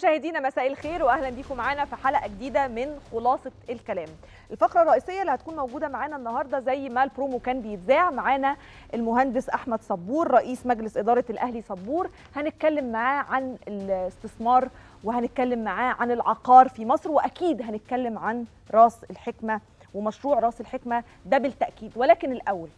مشاهدينا مساء الخير واهلا بيكم معانا في حلقه جديده من خلاصه الكلام الفقره الرئيسيه اللي هتكون موجوده معانا النهارده زي ما البرومو كان بيتذاع معانا المهندس احمد صبور رئيس مجلس اداره الاهلي صبور هنتكلم معاه عن الاستثمار وهنتكلم معاه عن العقار في مصر واكيد هنتكلم عن راس الحكمه ومشروع راس الحكمه ده بالتاكيد ولكن الاول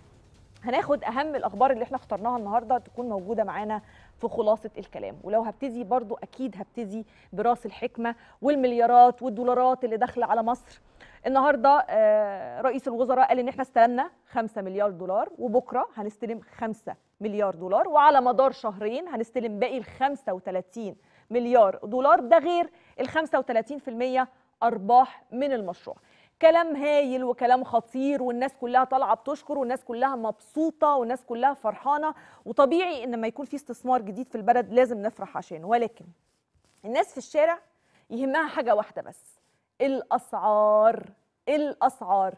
هناخد اهم الاخبار اللي احنا اخترناها النهارده تكون موجوده معانا في خلاصه الكلام ولو هبتدي برضو اكيد هبتدي براس الحكمه والمليارات والدولارات اللي داخله على مصر النهارده آه، رئيس الوزراء قال ان احنا استلمنا 5 مليار دولار وبكره هنستلم 5 مليار دولار وعلى مدار شهرين هنستلم باقي ال 35 مليار دولار ده غير ال 35% ارباح من المشروع كلام هايل وكلام خطير والناس كلها طالعه بتشكر والناس كلها مبسوطه والناس كلها فرحانه وطبيعي ان لما يكون في استثمار جديد في البلد لازم نفرح عشانه ولكن الناس في الشارع يهمها حاجه واحده بس الاسعار الاسعار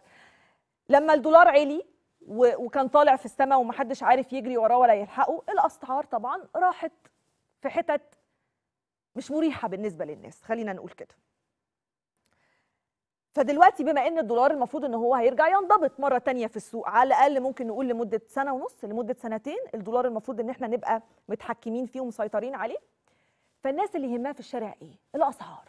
لما الدولار عالي وكان طالع في السماء ومحدش عارف يجري وراه ولا يلحقه الاسعار طبعا راحت في حتت مش مريحه بالنسبه للناس خلينا نقول كده فدلوقتي بما ان الدولار المفروض ان هو هيرجع ينضبط مره تانية في السوق على الاقل ممكن نقول لمده سنه ونص لمده سنتين الدولار المفروض ان احنا نبقى متحكمين فيه ومسيطرين عليه فالناس اللي يهمها في الشارع ايه الاسعار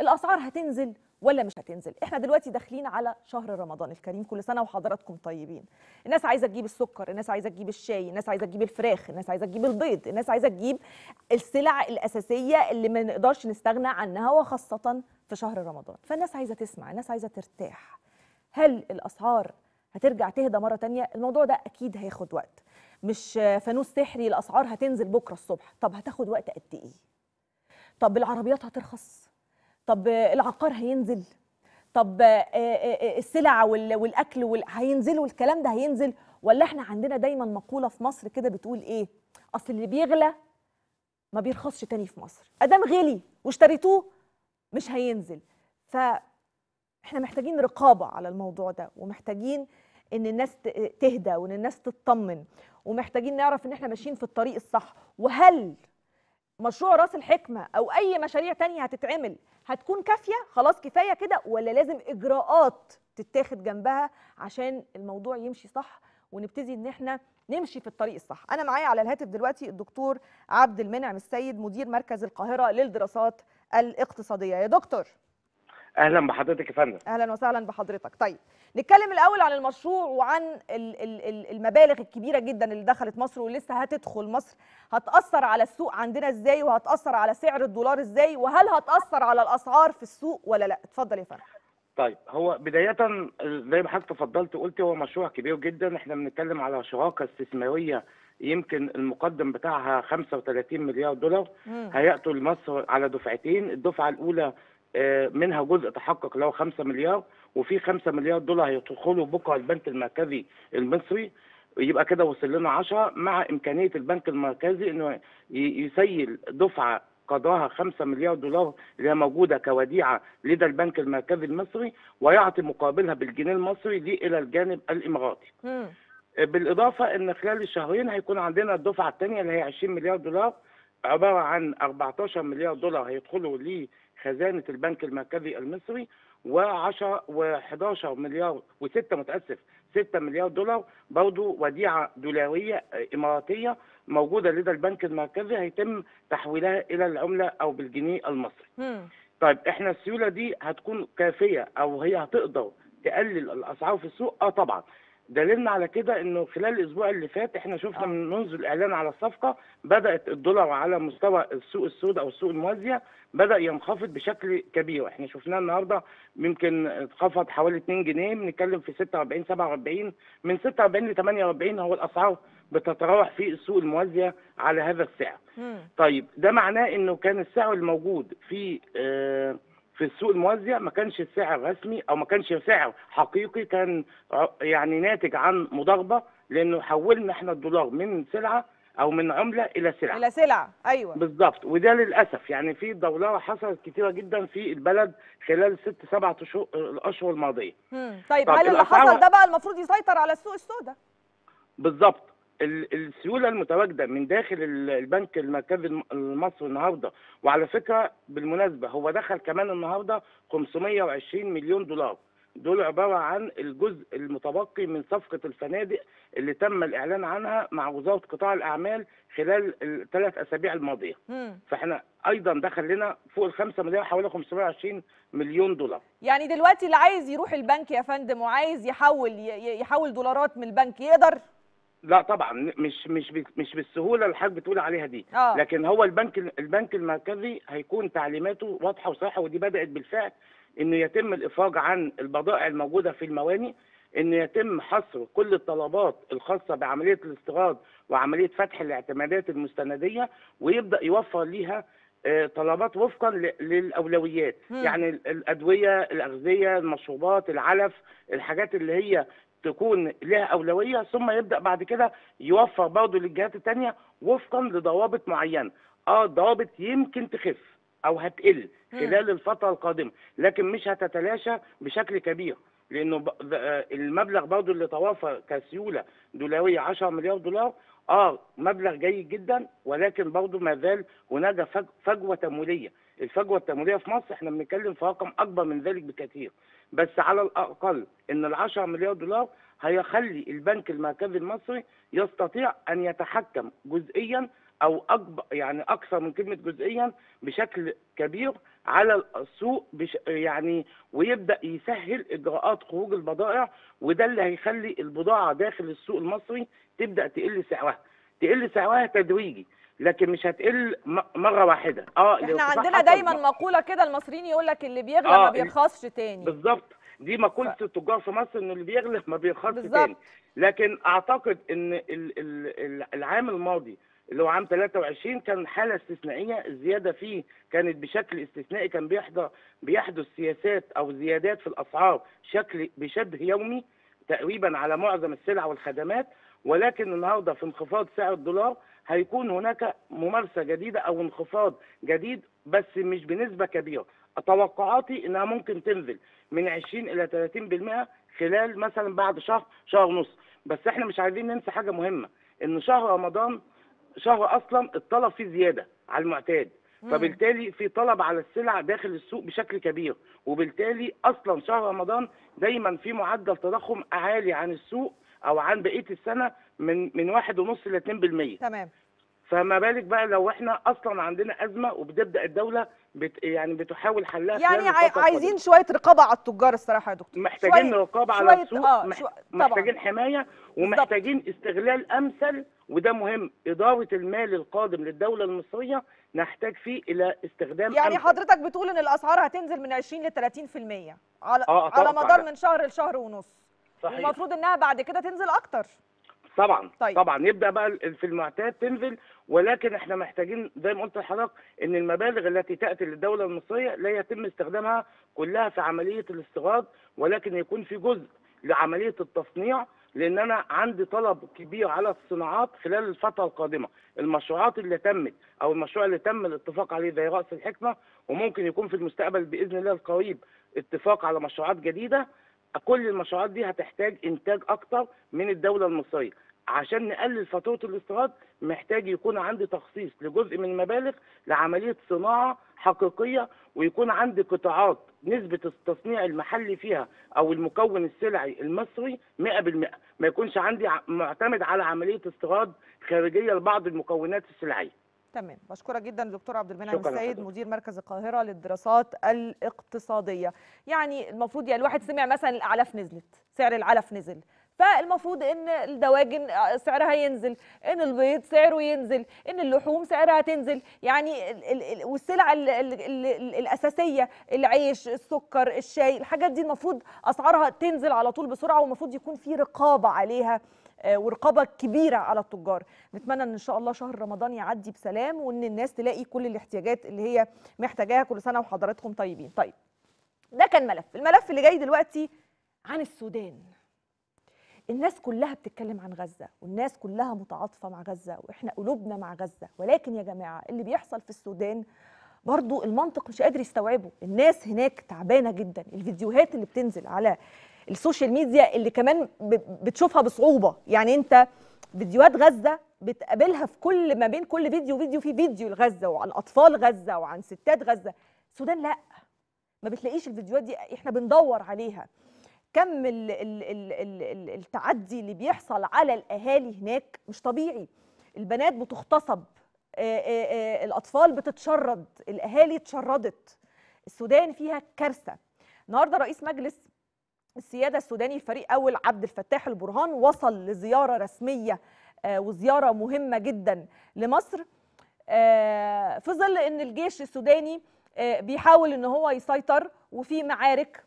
الاسعار هتنزل ولا مش هتنزل احنا دلوقتي داخلين على شهر رمضان الكريم كل سنه وحضراتكم طيبين الناس عايزه تجيب السكر الناس عايزه تجيب الشاي الناس عايزه تجيب الفراخ الناس عايزه تجيب البيض الناس عايزه تجيب السلع الاساسيه اللي ما نقدرش نستغنى عنها وخاصه في شهر رمضان فالناس عايزه تسمع الناس عايزه ترتاح هل الاسعار هترجع تهدى مره تانية الموضوع ده اكيد هياخد وقت مش فانوس سحري الاسعار هتنزل بكره الصبح طب هتاخد وقت قد ايه طب العربيات هترخص طب العقار هينزل طب آه، آه، آه، السلع والاكل وال... هينزلوا الكلام ده هينزل ولا احنا عندنا دايما مقوله في مصر كده بتقول ايه اصل اللي بيغلى ما بيرخصش تاني في مصر ادام غلي واشتريتوه مش هينزل ف احنا محتاجين رقابه على الموضوع ده ومحتاجين ان الناس تهدى وان الناس تطمن ومحتاجين نعرف ان احنا ماشيين في الطريق الصح وهل مشروع راس الحكمه او اي مشاريع تانية هتتعمل هتكون كافيه خلاص كفايه كده ولا لازم اجراءات تتاخد جنبها عشان الموضوع يمشي صح ونبتدي ان احنا نمشي في الطريق الصح انا معايا على الهاتف دلوقتي الدكتور عبد المنعم السيد مدير مركز القاهره للدراسات الاقتصاديه يا دكتور اهلا بحضرتك يا فندم اهلا وسهلا بحضرتك طيب نتكلم الاول عن المشروع وعن المبالغ الكبيره جدا اللي دخلت مصر ولسه هتدخل مصر هتاثر على السوق عندنا ازاي وهتاثر على سعر الدولار ازاي وهل هتاثر على الاسعار في السوق ولا لا اتفضل يا فرح طيب هو بداية زي ما حضرتك تفضلت وقلت هو مشروع كبير جدا احنا بنتكلم على شراكة استثمارية يمكن المقدم بتاعها 35 مليار دولار هيأتوا لمصر على دفعتين الدفعة الأولى آه، منها جزء تحقق اللي هو 5 مليار وفي 5 مليار دولار هيدخلوا بكره البنك المركزي المصري يبقى كده وصل لنا 10 مع امكانيه البنك المركزي انه يسيل دفعه قدرها 5 مليار دولار اللي هي موجوده كوديعه لدى البنك المركزي المصري ويعطي مقابلها بالجنيه المصري دي الى الجانب الاماراتي. آه، بالاضافه ان خلال الشهرين هيكون عندنا الدفعه الثانيه اللي هي 20 مليار دولار عباره عن 14 مليار دولار هيدخلوا لخزانه البنك المركزي المصري و10 و11 مليار و6 متاسف 6 مليار دولار برضه وديعه دولاريه آه، اماراتيه موجوده لدى البنك المركزي هيتم تحويلها الى العمله او بالجنيه المصري. طيب احنا السيوله دي هتكون كافيه او هي هتقدر تقلل الاسعار في السوق؟ اه طبعا دليلنا على كده انه خلال الاسبوع اللي فات احنا شفنا من آه. منذ الاعلان على الصفقه بدات الدولار على مستوى السوق السوداء او السوق الموازيه بدا ينخفض بشكل كبير احنا شفناه النهارده يمكن انخفض حوالي 2 جنيه بنتكلم في 46 47 من 46 ل 48 هو الاسعار بتتراوح في السوق الموازيه على هذا السعر. طيب ده معناه انه كان السعر الموجود في آه في السوق الموزع ما كانش السعر رسمي او ما كانش سعر حقيقي كان يعني ناتج عن مضاربه لانه حولنا احنا الدولار من سلعه او من عمله الى سلعه الى سلعه ايوه بالظبط وده للاسف يعني في دوله حصلت كتيره جدا في البلد خلال ست سبع اشهر الماضيه طيب هل اللي حصل ده بقى المفروض يسيطر على السوق السوداء بالظبط السيوله المتواجده من داخل البنك المركزي المصري النهارده وعلى فكره بالمناسبه هو دخل كمان النهارده 520 مليون دولار دول عباره عن الجزء المتبقي من صفقه الفنادق اللي تم الاعلان عنها مع وزاره قطاع الاعمال خلال الثلاث اسابيع الماضيه مم. فاحنا ايضا دخل لنا فوق ال 5 مليار حوالي 520 مليون دولار يعني دلوقتي اللي عايز يروح البنك يا فندم وعايز يحول يحول دولارات من البنك يقدر لا طبعا مش مش مش بالسهوله اللي حضرتك بتقول عليها دي أوه. لكن هو البنك البنك المركزي هيكون تعليماته واضحه وصريحه ودي بدات بالفعل انه يتم الافراج عن البضائع الموجوده في الموانئ انه يتم حصر كل الطلبات الخاصه بعمليه الاستيراد وعمليه فتح الاعتمادات المستنديه ويبدا يوفر ليها آه، طلبات وفقا للاولويات يعني الادويه الاغذيه المشروبات العلف الحاجات اللي هي تكون لها اولويه ثم يبدا بعد كده يوفر برضه للجهات الثانيه وفقا لضوابط معينه اه الضوابط يمكن تخف او هتقل خلال الفتره القادمه لكن مش هتتلاشى بشكل كبير لانه المبلغ برضه اللي توافر كسيوله دولاريه 10 مليار دولار اه مبلغ جيد جدا ولكن برضه ما زال هناك فجوه تمويليه الفجوه التمويليه في مصر احنا بنتكلم في رقم اكبر من ذلك بكثير بس على الاقل ان ال 10 مليار دولار هيخلي البنك المركزي المصري يستطيع ان يتحكم جزئيا او اكبر يعني اكثر من كلمه جزئيا بشكل كبير على السوق بش يعني ويبدا يسهل اجراءات خروج البضائع وده اللي هيخلي البضاعه داخل السوق المصري تبدا تقل سعرها تقل سعرها تدريجي لكن مش هتقل مره واحده اه احنا عندنا دايما مقوله كده المصريين يقول لك اللي بيغلى آه ما بيرخصش تاني بالظبط دي مقوله ف... التجار في مصر انه اللي بيغلى ما بيرخصش تاني لكن اعتقد ان الـ الـ العام الماضي اللي هو عام 23 كان حاله استثنائيه الزياده فيه كانت بشكل استثنائي كان بيحضر بيحدث سياسات او زيادات في الاسعار شكل بشبه يومي تقريبا على معظم السلع والخدمات ولكن النهارده في انخفاض سعر الدولار هيكون هناك ممارسه جديده او انخفاض جديد بس مش بنسبه كبيره توقعاتي انها ممكن تنزل من 20 الى 30% خلال مثلا بعد شهر شهر ونص بس احنا مش عايزين ننسى حاجه مهمه ان شهر رمضان شهر اصلا الطلب فيه زياده على المعتاد فبالتالي في طلب على السلع داخل السوق بشكل كبير وبالتالي اصلا شهر رمضان دايما في معدل تضخم عالي عن السوق او عن بقيه السنه من من واحد ونص ل 2% تمام فما بالك بقى لو احنا اصلا عندنا ازمه وبتبدا الدوله بت يعني بتحاول حلها يعني عايزين شويه رقابه على التجار الصراحه يا دكتور محتاجين شوية رقابه شوية على السوق آه شو... محتاجين حمايه ومحتاجين بالضبط. استغلال امثل وده مهم اداره المال القادم للدوله المصريه نحتاج فيه الى استخدام يعني أمثل. حضرتك بتقول ان الاسعار هتنزل من 20 ل 30% على آه على مدار من شهر لشهر ونص صحيح المفروض انها بعد كده تنزل اكتر طبعا طيب. طبعا يبدا بقى في المعتاد تنزل ولكن احنا محتاجين زي ما قلت لحضرتك ان المبالغ التي تاتي للدوله المصريه لا يتم استخدامها كلها في عمليه الاستيراد ولكن يكون في جزء لعمليه التصنيع لان انا عندي طلب كبير على الصناعات خلال الفتره القادمه، المشروعات اللي تمت او المشروع اللي تم الاتفاق عليه زي راس الحكمه وممكن يكون في المستقبل باذن الله القريب اتفاق على مشروعات جديده كل المشروعات دي هتحتاج انتاج اكتر من الدوله المصريه عشان نقلل فاتوره الاستيراد محتاج يكون عندي تخصيص لجزء من المبالغ لعمليه صناعه حقيقيه ويكون عندي قطاعات نسبه التصنيع المحلي فيها او المكون السلعي المصري 100% ما يكونش عندي معتمد على عمليه استيراد خارجيه لبعض المكونات السلعيه تمام بشكرك جدا دكتور عبد المنعم السيد مدير مركز القاهره للدراسات الاقتصاديه يعني المفروض يعني الواحد سمع مثلا العلف نزلت سعر العلف نزل فالمفروض ان الدواجن آه، سعرها ينزل ان البيض سعره ينزل ان اللحوم سعرها تنزل يعني والسلع الاساسيه العيش السكر الشاي الحاجات دي المفروض اسعارها تنزل على طول بسرعه والمفروض يكون في رقابه عليها آه، ورقابه كبيره على التجار نتمنى ان ان شاء الله شهر رمضان يعدي بسلام وان الناس تلاقي كل الاحتياجات اللي هي محتاجاها كل سنه وحضراتكم طيبين طيب ده كان ملف الملف اللي جاي دلوقتي عن السودان الناس كلها بتتكلم عن غزة والناس كلها متعاطفة مع غزة وإحنا قلوبنا مع غزة ولكن يا جماعة اللي بيحصل في السودان برضو المنطق مش قادر يستوعبه الناس هناك تعبانة جدا الفيديوهات اللي بتنزل على السوشيال ميديا اللي كمان بتشوفها بصعوبة يعني أنت فيديوهات غزة بتقابلها في كل ما بين كل فيديو وفيديو في فيديو لغزة وعن أطفال غزة وعن ستات غزة السودان لأ ما بتلاقيش الفيديوهات دي احنا بندور عليها كم ال ال ال الـ التعدي اللي بيحصل على الاهالي هناك مش طبيعي البنات بتغتصب الاطفال بتتشرد الاهالي اتشردت السودان فيها كارثه النهارده رئيس مجلس السياده السوداني الفريق اول عبد الفتاح البرهان وصل لزياره رسميه وزياره مهمه جدا لمصر في ظل ان الجيش السوداني بيحاول ان هو يسيطر وفي معارك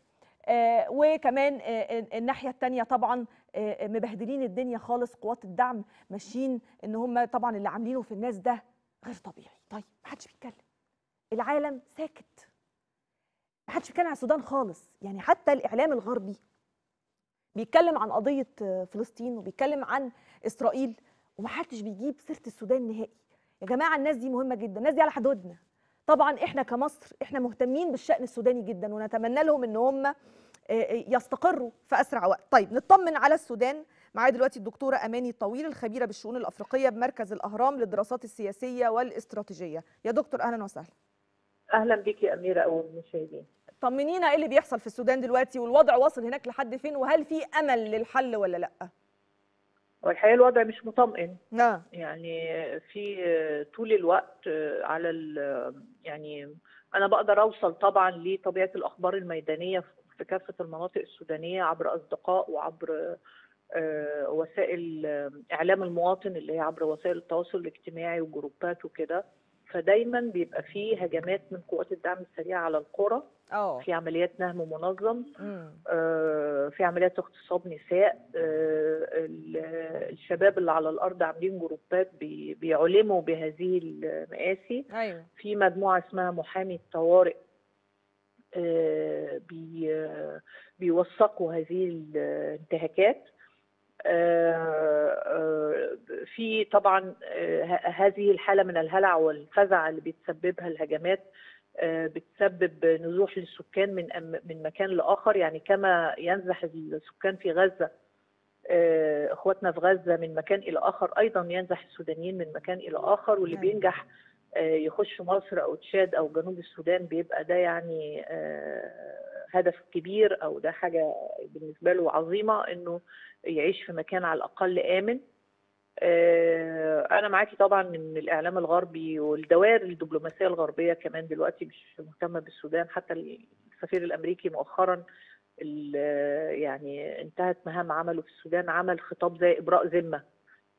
آه، وكمان آه، آه، الناحيه الثانيه طبعا مبهدلين الدنيا خالص قوات الدعم ماشيين ان هم طبعا اللي عاملينه في الناس ده غير طبيعي طيب ما حدش بيتكلم العالم ساكت ما حدش بيتكلم عن السودان خالص يعني حتى الاعلام الغربي بيتكلم عن قضيه فلسطين وبيتكلم عن اسرائيل ومحدش بيجيب سيره السودان نهائي يا جماعه الناس دي مهمه جدا الناس دي على حدودنا طبعا احنا كمصر احنا مهتمين بالشان السوداني جدا ونتمنى لهم ان هم آه، آه، يستقروا في اسرع وقت طيب نطمن على السودان معايا دلوقتي الدكتوره اماني الطويل الخبيره بالشؤون الافريقيه بمركز الاهرام للدراسات السياسيه والاستراتيجيه يا دكتور اهلا وسهلا اهلا بك يا اميره او المشاهدين طمنينا ايه اللي بيحصل في السودان دلوقتي والوضع واصل هناك لحد فين وهل في امل للحل ولا لا والحقيقه الوضع مش مطمئن نعم يعني في طول الوقت على يعني انا بقدر اوصل طبعا لطبيعه الاخبار الميدانيه في كافه المناطق السودانيه عبر اصدقاء وعبر آه، وسائل اعلام المواطن اللي هي عبر وسائل التواصل الاجتماعي وجروبات وكده فدايما بيبقى فيه هجمات من قوات الدعم السريع على القرى أوه. في عمليات نهم منظم آه في عمليات اغتصاب نساء آه الشباب اللي على الارض عاملين جروبات بي بيعلموا بهذه المآسي أيوه. في مجموعه اسمها محامي الطوارئ آه بي بيوثقوا هذه الانتهاكات آه، آه، في طبعا آه، هذه الحاله من الهلع والفزع اللي بتسببها الهجمات بتسبب نزوح للسكان من من مكان لاخر يعني كما ينزح السكان في غزه اخواتنا في غزه من مكان الى اخر ايضا ينزح السودانيين من مكان الى اخر واللي نعم. بينجح آه، يخش مصر او تشاد او جنوب السودان بيبقى ده يعني آه، هدف كبير او ده حاجه بالنسبه له عظيمه انه يعيش في مكان على الاقل امن آه، انا معاكي طبعا من الاعلام الغربي والدوائر الدبلوماسيه الغربيه كمان دلوقتي مش مهتمه بالسودان حتى السفير الامريكي مؤخرا يعني انتهت مهام عمله في السودان عمل خطاب زي ابراء ذمه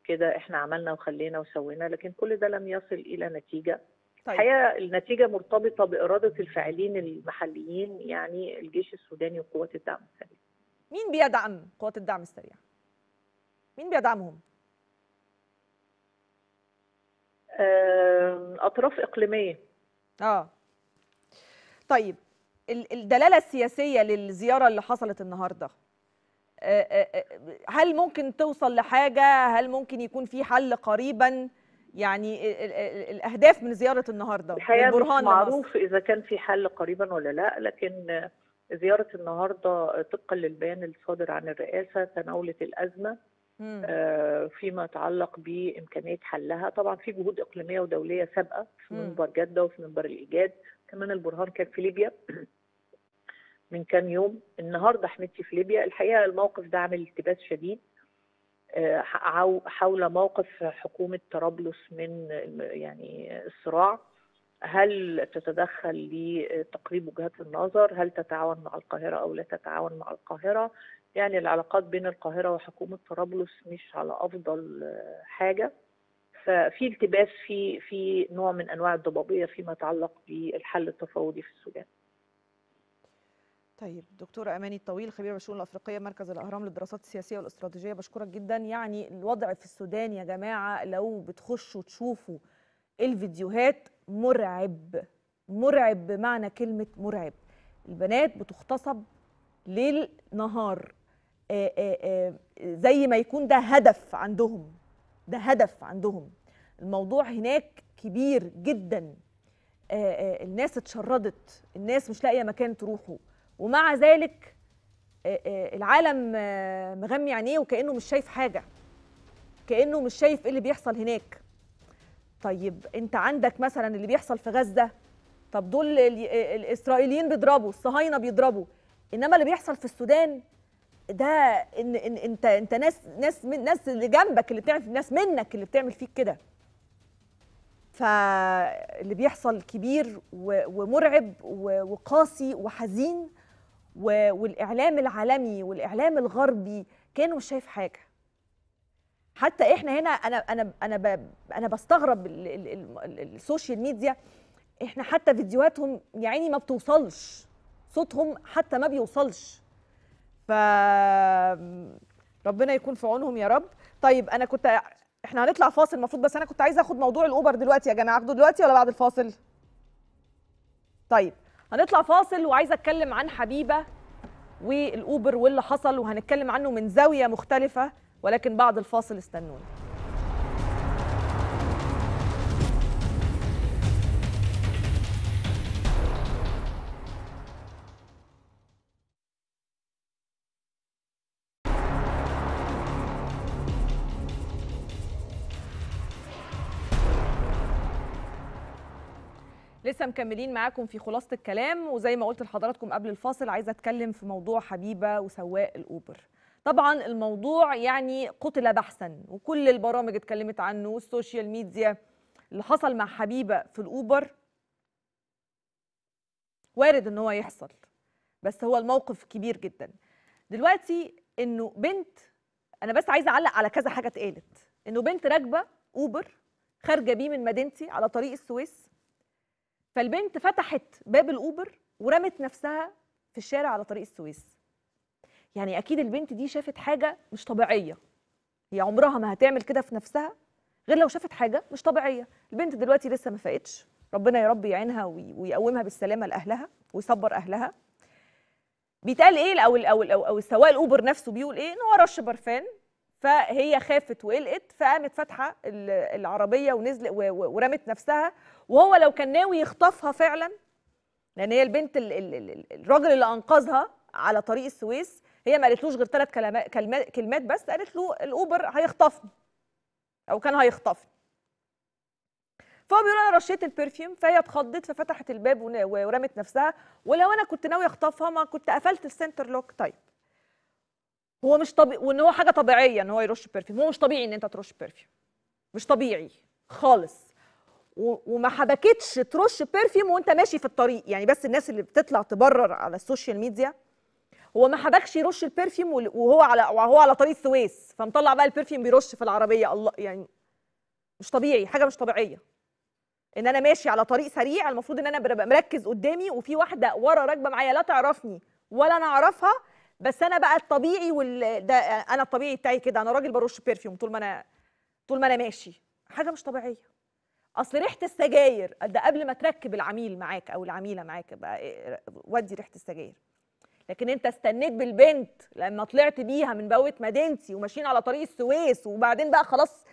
كده احنا عملنا وخلينا وسوينا لكن كل ده لم يصل الى نتيجه طيب. الحقيقه النتيجه مرتبطه باراده الفاعلين المحليين يعني الجيش السوداني وقوات الدعم السريع مين بيدعم قوات الدعم السريع مين بيدعمهم اطراف اقليميه اه طيب الدلاله السياسيه للزياره اللي حصلت النهارده آه، آه، آه، هل ممكن توصل لحاجه هل ممكن يكون في حل قريبا يعني الاهداف من زياره النهارده البرهان معروف اذا كان في حل قريبا ولا لا لكن زياره النهارده طبقا للبيان الصادر عن الرئاسه تناولت الازمه آه فيما يتعلق بامكانيه حلها طبعا في جهود اقليميه ودوليه سابقه في منبر جده وفي منبر الايجاد كمان البرهان كان في ليبيا من كام يوم النهارده حميدتي في ليبيا الحقيقه الموقف ده عامل التباس شديد آه، حول موقف حكومه طرابلس من يعني الصراع هل تتدخل لتقريب وجهات النظر هل تتعاون مع القاهره او لا تتعاون مع القاهره يعني العلاقات بين القاهره وحكومه طرابلس مش على افضل حاجه ففي التباس في في نوع من انواع الضبابيه فيما يتعلق بالحل التفاوضي في السودان طيب دكتور اماني الطويل خبير بالشؤون الافريقيه مركز الاهرام للدراسات السياسيه والاستراتيجيه بشكرك جدا يعني الوضع في السودان يا جماعه لو بتخشوا تشوفوا الفيديوهات مرعب مرعب بمعنى كلمه مرعب البنات بتغتصب ليل نهار آه، آه، آه، زي ما يكون ده هدف عندهم ده هدف عندهم الموضوع هناك كبير جدا الناس اتشردت الناس مش لاقيه مكان تروحوا ومع ذلك آه، آه، العالم آه، مغمي عينيه وكانه مش شايف حاجه كانه مش شايف ايه اللي بيحصل هناك طيب انت عندك مثلا اللي بيحصل في غزه طب دول الاسرائيليين بيضربوا الصهاينه بيضربوا انما اللي بيحصل في السودان ده إن, إن انت انت ناس ناس ناس اللي جنبك اللي بتعمل ناس منك اللي بتعمل فيك كده فاللي بيحصل كبير ومرعب وقاسي وحزين والاعلام العالمي والاعلام الغربي كانوا مش شايف حاجه حتى احنا هنا انا انا انا انا بستغرب السوشيال ميديا احنا حتى فيديوهاتهم يا عيني ما بتوصلش صوتهم حتى ما بيوصلش ف ربنا يكون في عونهم يا رب طيب انا كنت احنا هنطلع فاصل المفروض بس انا كنت عايزه اخد موضوع الاوبر دلوقتي يا جماعه اخده دلوقتي ولا بعد الفاصل طيب هنطلع فاصل وعايزه اتكلم عن حبيبه والاوبر واللي حصل وهنتكلم عنه من زاويه مختلفه ولكن بعد الفاصل استنوني لسه مكملين معاكم في خلاصه الكلام وزي ما قلت لحضراتكم قبل الفاصل عايزه اتكلم في موضوع حبيبه وسواق الاوبر طبعا الموضوع يعني قتل بحثا وكل البرامج اتكلمت عنه والسوشيال ميديا اللي حصل مع حبيبه في الاوبر وارد ان هو يحصل بس هو الموقف كبير جدا دلوقتي انه بنت انا بس عايزه اعلق على كذا حاجه اتقالت انه بنت راكبه اوبر خارجه بيه من مدينتي على طريق السويس فالبنت فتحت باب الأوبر ورمت نفسها في الشارع على طريق السويس يعني أكيد البنت دي شافت حاجة مش طبيعية هي عمرها ما هتعمل كده في نفسها غير لو شافت حاجة مش طبيعية البنت دلوقتي لسه ما فاقتش ربنا يا رب يعينها ويقومها بالسلامة لأهلها ويصبر أهلها بيتقال ايه او او او, أو السواق الاوبر نفسه بيقول ايه ان هو رش برفان فهي خافت وقلقت فقامت فاتحه العربيه ونزلت ورمت نفسها وهو لو كان ناوي يخطفها فعلا لان هي البنت الراجل اللي انقذها على طريق السويس هي ما قالتلوش غير ثلاث كلمات كلمات بس قالت له الاوبر هيخطفني او كان هيخطفني فهو بيقول انا رشيت البرفيوم فهي اتخضت ففتحت الباب ورمت نفسها ولو انا كنت ناوي اخطفها ما كنت قفلت السنتر لوك طيب هو مش طبيعي وان هو حاجه طبيعيه ان هو يرش برفيوم هو مش طبيعي ان انت ترش برفيوم مش طبيعي خالص و... وما حبكتش ترش برفيوم وانت ماشي في الطريق يعني بس الناس اللي بتطلع تبرر على السوشيال ميديا هو ما حبكش يرش البرفيوم وهو على وهو على طريق السويس فمطلع بقى البرفيوم بيرش في العربيه الله يعني مش طبيعي حاجه مش طبيعيه ان انا ماشي على طريق سريع المفروض ان انا ببقى مركز قدامي وفي واحده ورا راكبه معايا لا تعرفني ولا انا اعرفها بس انا بقى الطبيعي وال ده انا الطبيعي بتاعي كده انا راجل برش بيرفيوم طول ما انا طول ما انا ماشي حاجه مش طبيعيه اصل ريحه السجاير ده قبل ما تركب العميل معاك او العميله معاك بقى إيه، ودي ريحه السجاير لكن انت استنيت بالبنت لما طلعت بيها من بوه مدينتي وماشيين على طريق السويس وبعدين بقى خلاص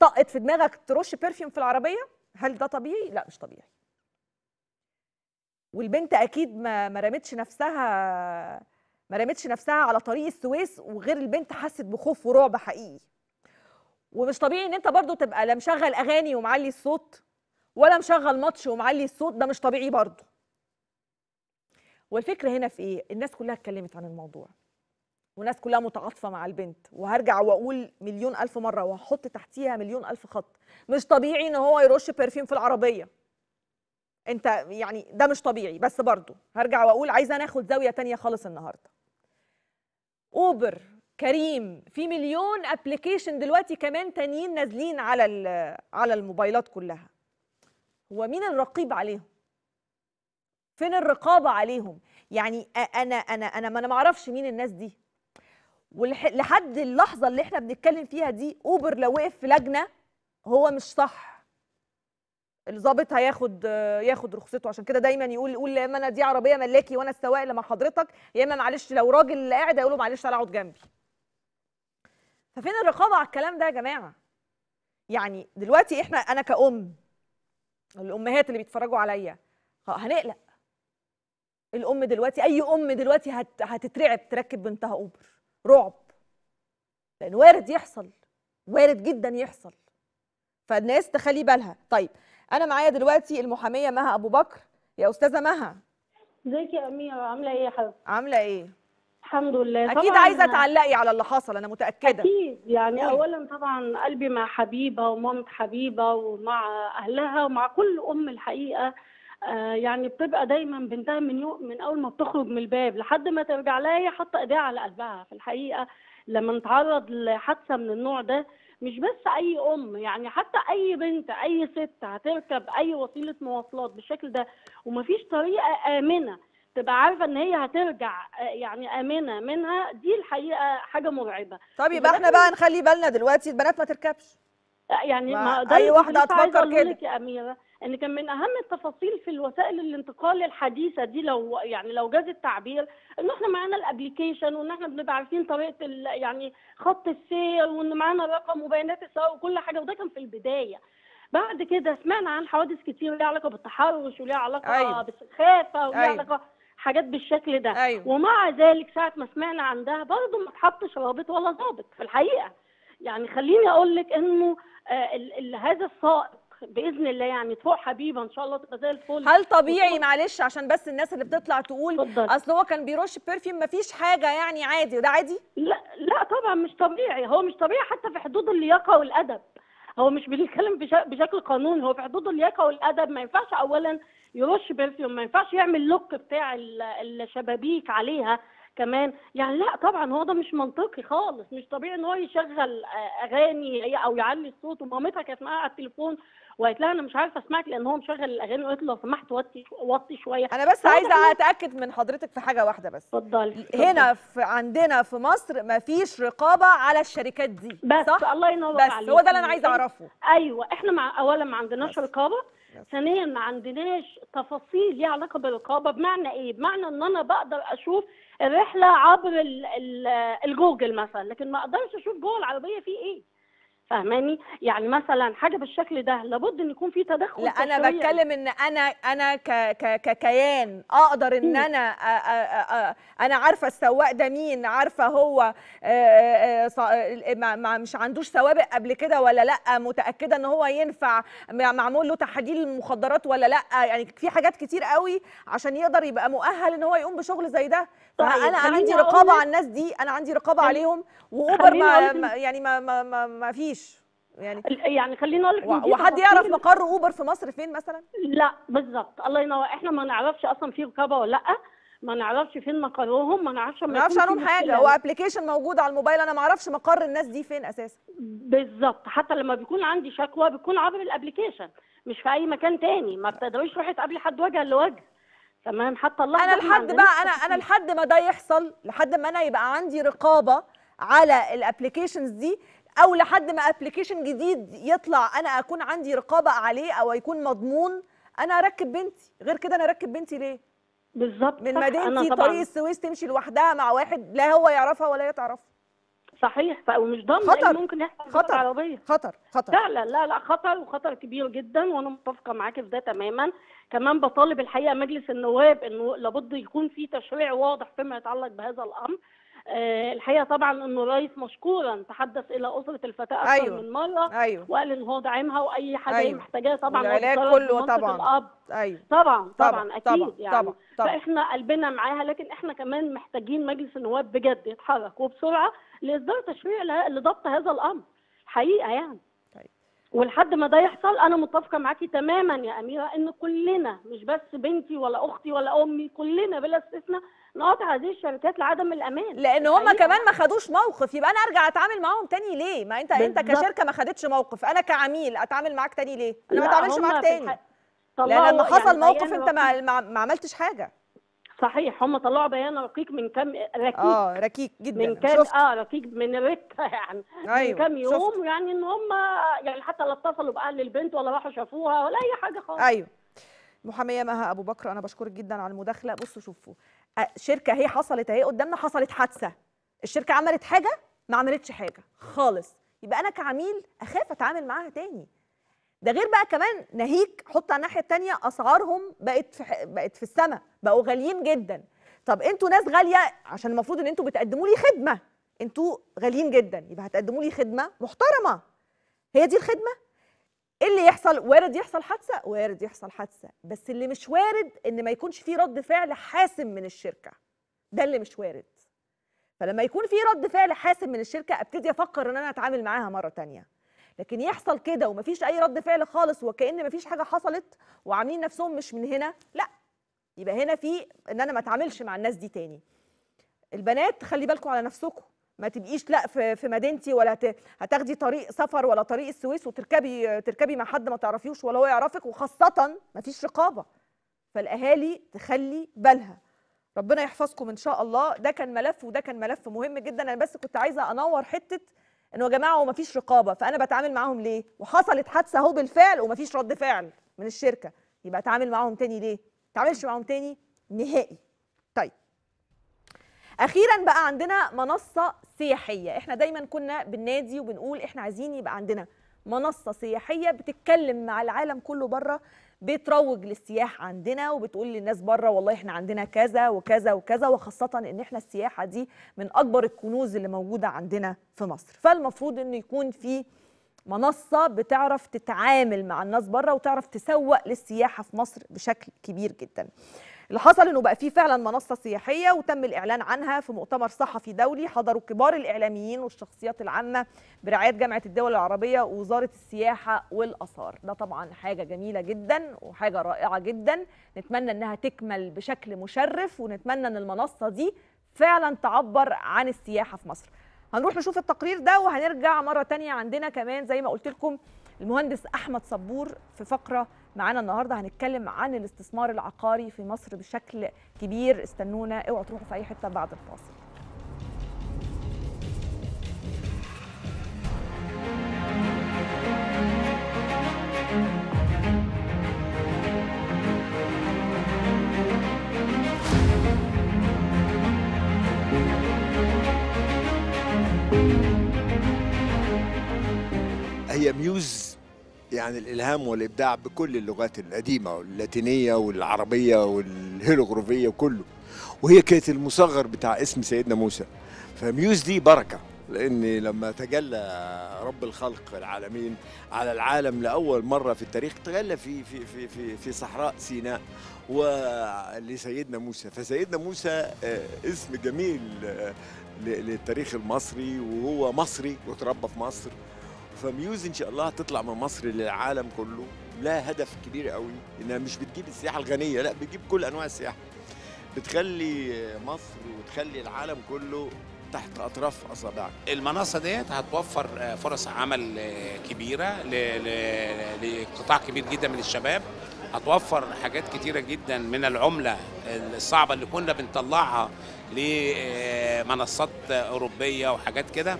طقت في دماغك ترش بيرفيوم في العربيه هل ده طبيعي لا مش طبيعي والبنت اكيد ما رمتش نفسها ما رمتش نفسها على طريق السويس وغير البنت حست بخوف ورعب حقيقي ومش طبيعي ان انت برضو تبقى لا مشغل اغاني ومعلي الصوت ولا مشغل ماتش ومعلي الصوت ده مش طبيعي برضو والفكره هنا في ايه الناس كلها اتكلمت عن الموضوع وناس كلها متعاطفه مع البنت وهرجع واقول مليون الف مره وهحط تحتيها مليون الف خط مش طبيعي ان هو يرش برفيوم في العربيه انت يعني ده مش طبيعي بس برضو هرجع واقول عايزه ناخد زاويه تانية خالص النهارده اوبر كريم في مليون ابلكيشن دلوقتي كمان تانيين نازلين على على الموبايلات كلها هو مين الرقيب عليهم فين الرقابه عليهم يعني انا انا انا ما انا ما اعرفش مين الناس دي ولحد اللحظه اللي احنا بنتكلم فيها دي اوبر لو وقف في لجنه هو مش صح الظابط هياخد ياخد رخصته عشان كده دايما يقول يقول يا اما انا دي عربيه ملاكي وانا السواق لما حضرتك يا اما معلش لو راجل قاعد هيقول له معلش تعالى اقعد جنبي ففين الرقابه على الكلام ده يا جماعه يعني دلوقتي احنا انا كأم الامهات اللي بيتفرجوا عليا آه، هنقلق الام دلوقتي اي ام دلوقتي هت هتترعب تركب بنتها اوبر رعب لان وارد يحصل وارد جدا يحصل فالناس تخلي بالها طيب انا معايا دلوقتي المحاميه مها ابو بكر يا استاذه مها ازيك يا اميره عامله ايه يا حضرتك عامله ايه الحمد لله اكيد عايزه تعلقي على اللي حصل انا متاكده اكيد يعني أوي. اولا طبعا قلبي مع حبيبه ومامه حبيبه ومع اهلها ومع كل ام الحقيقه آه، يعني بتبقى دايما بنتها من يوم من اول ما بتخرج من الباب لحد ما ترجع لها هي حاطه ايديها على قلبها في الحقيقه لما نتعرض لحادثه من النوع ده مش بس اي ام يعني حتى اي بنت اي ست هتركب اي وسيله مواصلات بالشكل ده ومفيش طريقه امنه تبقى عارفه ان هي هترجع يعني امنه منها دي الحقيقه حاجه مرعبه طب يبقى احنا بقى نخلي بالنا دلوقتي البنات ما تركبش يعني ما, ما اي واحده هتفكر كده يا اميره ان كان من اهم التفاصيل في الوسائل الانتقال الحديثه دي لو يعني لو جاز التعبير ان احنا معانا الابلكيشن وان احنا بنبقى عارفين طريقه يعني خط السير وان معانا رقم وبيانات السواق وكل حاجه وده كان في البدايه بعد كده سمعنا عن حوادث كتير ليها علاقه بالتحرش وليها علاقه أيوة. بالسخافه وليها أيوة. علاقه حاجات بالشكل ده أيوة. ومع ذلك ساعه ما سمعنا عن ده برضه ما اتحطش رابط ولا ضابط في الحقيقه يعني خليني اقول لك انه آه، هذا السائق باذن الله يعني تفوق حبيبه ان شاء الله تبقى زي الفل هل طبيعي معلش عشان بس الناس اللي بتطلع تقول فضل. اصل هو كان بيرش برفيوم مفيش حاجه يعني عادي ده عادي لا لا طبعا مش طبيعي هو مش طبيعي حتى في حدود اللياقه والادب هو مش بيتكلم بشكل قانوني هو في حدود اللياقه والادب ما ينفعش اولا يرش برفيوم ما ينفعش يعمل لوك بتاع الشبابيك عليها كمان يعني لا طبعا هو ده مش منطقي خالص مش طبيعي ان هو يشغل آه، اغاني او يعلي الصوت ومامتها كانت معاها على التليفون وقالت لها انا مش عارفه اسمعك لان هو مشغل الاغاني وقالت له لو سمحت وطي وطي شويه انا بس عايزه اتاكد من حضرتك في حاجه واحده بس اتفضلي هنا في عندنا في مصر مفيش رقابه على الشركات دي بس صح؟ الله ينور عليك بس هو ده اللي انا عايزه اعرفه ايوه احنا مع اولا ما عندناش رقابه ثانيا ما عندناش تفاصيل ليها علاقه بالرقابه بمعنى ايه؟ بمعنى ان انا بقدر اشوف الرحله عبر الجوجل مثلا لكن ما اقدرش اشوف جوه العربيه في ايه فاهماني يعني مثلا حاجه بالشكل ده لابد ان يكون في تدخل لا انا بتكلم ان انا انا ك ك ككيان اقدر ان انا أ أ أ انا عارفه السواق ده مين عارفه هو ما مش عندوش سوابق قبل كده ولا لا متاكده ان هو ينفع معمول له تحاليل مخدرات ولا لا يعني في حاجات كتير قوي عشان يقدر يبقى مؤهل ان هو يقوم بشغل زي ده طيب انا عندي رقابه على الناس دي انا عندي رقابه عليهم واوبر ما يعني ما ما ما فيش يعني يعني خليني اقول لك وحد يعرف مقر اوبر في مصر فين مثلا؟ لا بالظبط الله ينور احنا ما نعرفش اصلا في رقابه ولا لا ما نعرفش فين مقرهم ما نعرفش ما نعرفش عنهم حاجه هو ابلكيشن موجود على الموبايل انا ما اعرفش مقر الناس دي فين اساسا بالظبط حتى لما بيكون عندي شكوى بيكون عبر الابلكيشن مش في اي مكان تاني ما بتقدريش تروحي تقابلي حد وجها لوجه تمام حتى الله انا لحد بقى انا انا لحد ما ده يحصل لحد ما انا يبقى عندي رقابه على الابلكيشنز دي او لحد ما ابلكيشن جديد يطلع انا اكون عندي رقابه عليه او يكون مضمون انا اركب بنتي غير كده انا اركب بنتي ليه بالظبط من مدينتي طريق السويس تمشي لوحدها مع واحد لا هو يعرفها ولا هي تعرفه صحيح ومش ضامن يعني خطر ممكن يحصل خطر عربيه خطر خطر لا لا لا لا خطر وخطر كبير جدا وانا متفقه معاك في ده تماما كمان بطالب الحقيقه مجلس النواب انه لابد يكون في تشريع واضح فيما يتعلق بهذا الامر آه، الحقيقه طبعا انه الرئيس مشكورا تحدث الى اسره الفتاه اكثر أيوة. من مره أيوة. وقال ان هو داعمها واي حاجه أيوة. محتاجاها طبعا العلاج كله طبعا الأب. أيوة. طبعا طبعا, طبعًا. اكيد طبعًا. يعني طبعًا. طبعًا. فاحنا قلبنا معاها لكن احنا كمان محتاجين مجلس النواب بجد يتحرك وبسرعه لاصدار تشريع لضبط هذا الامر حقيقه يعني ولحد ما ده يحصل انا متفقه معاكي تماما يا اميره ان كلنا مش بس بنتي ولا اختي ولا امي كلنا بلا استثناء نقاطع هذه الشركات لعدم الامان لان هم كمان ما خدوش موقف يبقى انا ارجع اتعامل معاهم تاني ليه ما انت انت كشركه ما خدتش موقف انا كعميل اتعامل معاك تاني ليه انا ما اتعاملش معاك تاني لان لما حصل يعني موقف يعني انت ما عملتش حاجه صحيح هم طلعوا بيان رقيق من كام ركيك اه ركيك جدا من كام اه ركيك من ركه يعني أيوة. من كام يوم شفت. يعني ان هم يعني حتى لا اتصلوا باهل البنت ولا راحوا شافوها ولا اي حاجه خالص ايوه محاميه مها ابو بكر انا بشكرك جدا على المداخله بصوا شوفوا شركه هي حصلت اهي قدامنا حصلت حادثه الشركه عملت حاجه ما عملتش حاجه خالص يبقى انا كعميل اخاف اتعامل معاها تاني ده غير بقى كمان ناهيك حط على الناحيه الثانيه اسعارهم بقت في بقت في السماء بقوا غاليين جدا طب انتوا ناس غاليه عشان المفروض ان انتوا بتقدموا لي خدمه انتوا غاليين جدا يبقى هتقدموا لي خدمه محترمه هي دي الخدمه ايه اللي يحصل وارد يحصل حادثه وارد يحصل حادثه بس اللي مش وارد ان ما يكونش في رد فعل حاسم من الشركه ده اللي مش وارد فلما يكون في رد فعل حاسم من الشركه ابتدي افكر ان انا اتعامل معاها مره تانية لكن يحصل كده ومفيش اي رد فعل خالص وكأن مفيش حاجه حصلت وعاملين نفسهم مش من هنا لا يبقى هنا في ان انا ما اتعاملش مع الناس دي تاني البنات خلي بالكم على نفسكم ما تبقيش لا في, في مدينتي ولا هتاخدي طريق سفر ولا طريق السويس وتركبي تركبي مع حد ما تعرفيهوش ولا هو يعرفك وخاصه ما فيش رقابه فالاهالي تخلي بالها ربنا يحفظكم ان شاء الله ده كان ملف وده كان ملف مهم جدا انا بس كنت عايزه انور حته انه يا جماعه هو مفيش رقابه فانا بتعامل معاهم ليه وحصلت حادثه اهو بالفعل ومفيش رد فعل من الشركه يبقى اتعامل معاهم تاني ليه ما اتعاملش معاهم تاني نهائي طيب اخيرا بقى عندنا منصه سياحيه احنا دايما كنا بالنادي وبنقول احنا عايزين يبقى عندنا منصه سياحيه بتتكلم مع العالم كله بره بتروج للسياح عندنا وبتقول للناس بره والله احنا عندنا كذا وكذا وكذا وخاصه ان احنا السياحه دي من اكبر الكنوز اللي موجوده عندنا في مصر فالمفروض انه يكون في منصه بتعرف تتعامل مع الناس بره وتعرف تسوق للسياحه في مصر بشكل كبير جدا اللي حصل انه بقى في فعلا منصه سياحيه وتم الاعلان عنها في مؤتمر صحفي دولي حضروا كبار الاعلاميين والشخصيات العامه برعايه جامعه الدول العربيه ووزاره السياحه والاثار ده طبعا حاجه جميله جدا وحاجه رائعه جدا نتمنى انها تكمل بشكل مشرف ونتمنى ان المنصه دي فعلا تعبر عن السياحه في مصر هنروح نشوف التقرير ده وهنرجع مره تانية عندنا كمان زي ما قلت لكم المهندس احمد صبور في فقره معانا النهارده هنتكلم عن الاستثمار العقاري في مصر بشكل كبير استنونا اوعوا تروحوا في اي حته بعد الفاصل هي ميوز يعني الالهام والابداع بكل اللغات القديمه واللاتينيه والعربيه والهيروغروفيه وكله وهي كانت المصغر بتاع اسم سيدنا موسى فميوز دي بركه لان لما تجلى رب الخلق العالمين على العالم لاول مره في التاريخ تجلى في في في في, في صحراء سيناء ولسيدنا موسى فسيدنا موسى آه، اسم جميل آه، للتاريخ المصري وهو مصري وتربى في مصر فميوز ان شاء الله هتطلع من مصر للعالم كله لها هدف كبير قوي انها مش بتجيب السياحه الغنيه لا بتجيب كل انواع السياحه بتخلي مصر وتخلي العالم كله تحت اطراف اصابعك المنصه ديت هتوفر آه، فرص عمل آه، كبيره لقطاع كبير جدا من الشباب هتوفر حاجات كتيره جدا من العمله الصعبه اللي كنا بنطلعها لمنصات آه، اوروبيه وحاجات كده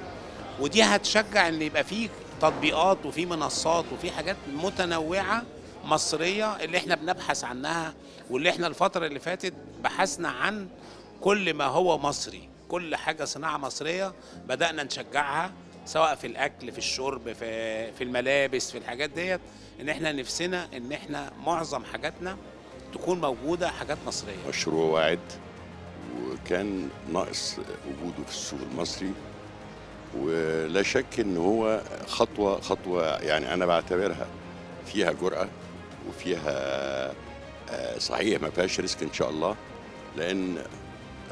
ودي هتشجع ان يبقى فيه تطبيقات وفي منصات وفي حاجات متنوعه مصريه اللي احنا بنبحث عنها واللي احنا الفتره اللي فاتت بحثنا عن كل ما هو مصري كل حاجه صناعه مصريه بدانا نشجعها سواء في الاكل في الشرب في في الملابس في الحاجات ديت ان احنا نفسنا ان احنا معظم حاجاتنا تكون موجوده حاجات مصريه مشروع واعد وكان ناقص وجوده في السوق المصري ولا شك ان هو خطوه خطوه يعني انا بعتبرها فيها جرأه وفيها آه، صحيح ما فيهاش ريسك ان شاء الله لان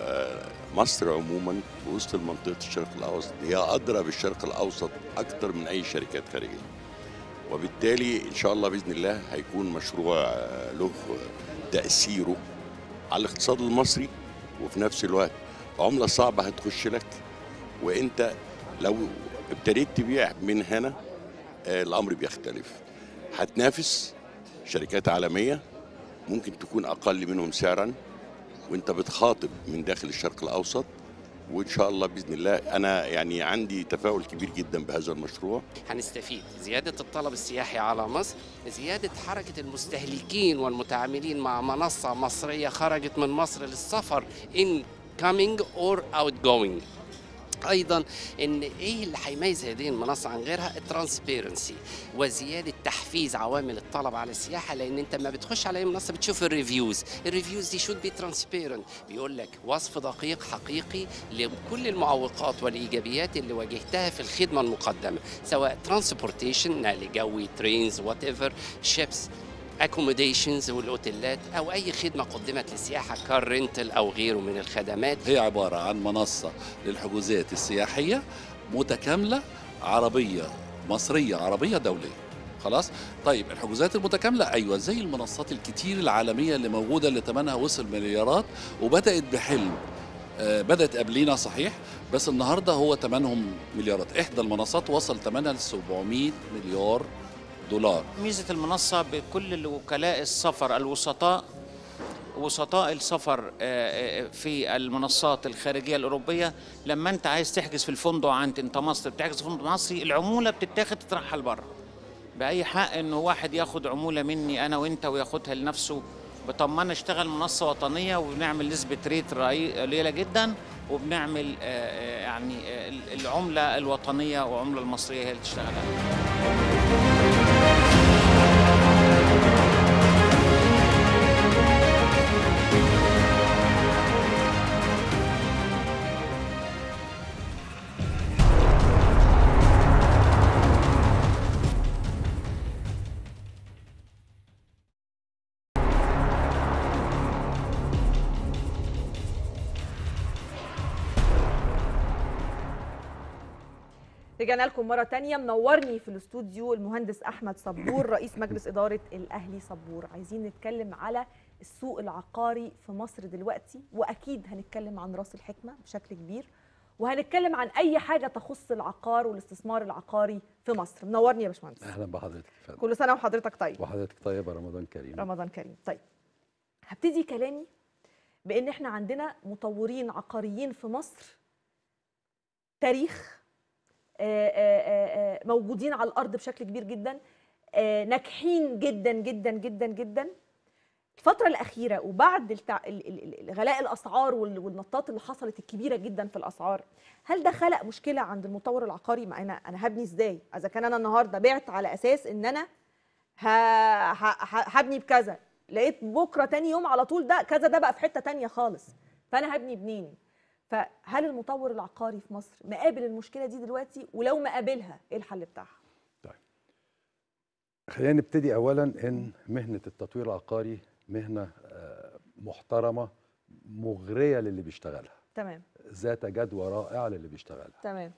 آه، مصر عموما وسط منطقه الشرق الاوسط هي ادرى بالشرق الاوسط اكثر من اي شركات خارجيه وبالتالي ان شاء الله باذن الله هيكون مشروع آه، له تاثيره على الاقتصاد المصري وفي نفس الوقت عمله صعبه هتخش لك وانت لو ابتديت تبيع من هنا آه، الامر بيختلف هتنافس شركات عالميه ممكن تكون اقل منهم سعرا وانت بتخاطب من داخل الشرق الاوسط وان شاء الله باذن الله انا يعني عندي تفاؤل كبير جدا بهذا المشروع هنستفيد زياده الطلب السياحي على مصر زياده حركه المستهلكين والمتعاملين مع منصه مصريه خرجت من مصر للسفر ان coming or outgoing ايضا ان ايه اللي هيميز هذه المنصه عن غيرها الترانسبيرنسي وزياده تحفيز عوامل الطلب على السياحه لان انت ما بتخش على اي منصه بتشوف الريفيوز الريفيوز دي شود بي ترانسبيرنت بيقول لك وصف دقيق حقيقي لكل المعوقات والايجابيات اللي واجهتها في الخدمه المقدمه سواء ترانسبورتيشن نقل جوي ترينز وات ايفر شيبس اكوموديشنز والاوتيلات او اي خدمه قدمت للسياحه كارنتل او غيره من الخدمات هي عباره عن منصه للحجوزات السياحيه متكامله عربيه مصريه عربيه دوليه خلاص طيب الحجوزات المتكامله ايوه زي المنصات الكتير العالميه اللي موجوده اللي ثمنها وصل مليارات وبدات بحلم آه بدات قبلينا صحيح بس النهارده هو ثمنهم مليارات احدى المنصات وصل ثمنها ل 700 مليار دولار ميزة المنصة بكل وكلاء السفر الوسطاء وسطاء السفر آه، آه، في المنصات الخارجية الأوروبية لما أنت عايز تحجز في الفندق عند أنت مصر بتحجز فندق مصري العمولة بتتاخد تترحل بره بأي حق إنه واحد ياخد عمولة مني أنا وأنت وياخدها لنفسه بطمنا اشتغل منصة وطنية وبنعمل نسبة ريت قليلة جدا وبنعمل آه، يعني العملة الوطنية وعملة المصرية هي اللي تشتغل عليها رجعنا لكم مره تانية منورني في الاستوديو المهندس احمد صبور رئيس مجلس اداره الاهلي صبور عايزين نتكلم على السوق العقاري في مصر دلوقتي واكيد هنتكلم عن راس الحكمه بشكل كبير وهنتكلم عن اي حاجه تخص العقار والاستثمار العقاري في مصر منورني يا باشمهندس اهلا بحضرتك فعلا. كل سنه وحضرتك طيب وحضرتك طيبه رمضان كريم رمضان كريم طيب هبتدي كلامي بان احنا عندنا مطورين عقاريين في مصر تاريخ آه، آه، آه، موجودين على الارض بشكل كبير جدا ناجحين جدا جدا جدا جدا الفترة الأخيرة وبعد غلاء الأسعار والنطات اللي حصلت الكبيرة جدا في الأسعار هل ده خلق مشكلة عند المطور العقاري ما أنا أنا هبني إزاي؟ إذا كان أنا النهاردة بعت على أساس إن أنا هبني بكذا لقيت بكرة تاني يوم على طول ده كذا ده بقى في حتة تانية خالص فأنا هبني بنين؟ فهل المطور العقاري في مصر مقابل المشكله دي دلوقتي ولو مقابلها ايه الحل بتاعها طيب خلينا نبتدي اولا ان مهنه التطوير العقاري مهنه آه، محترمه مغريه للي بيشتغلها تمام ذات جدوى رائعه للي بيشتغلها تمام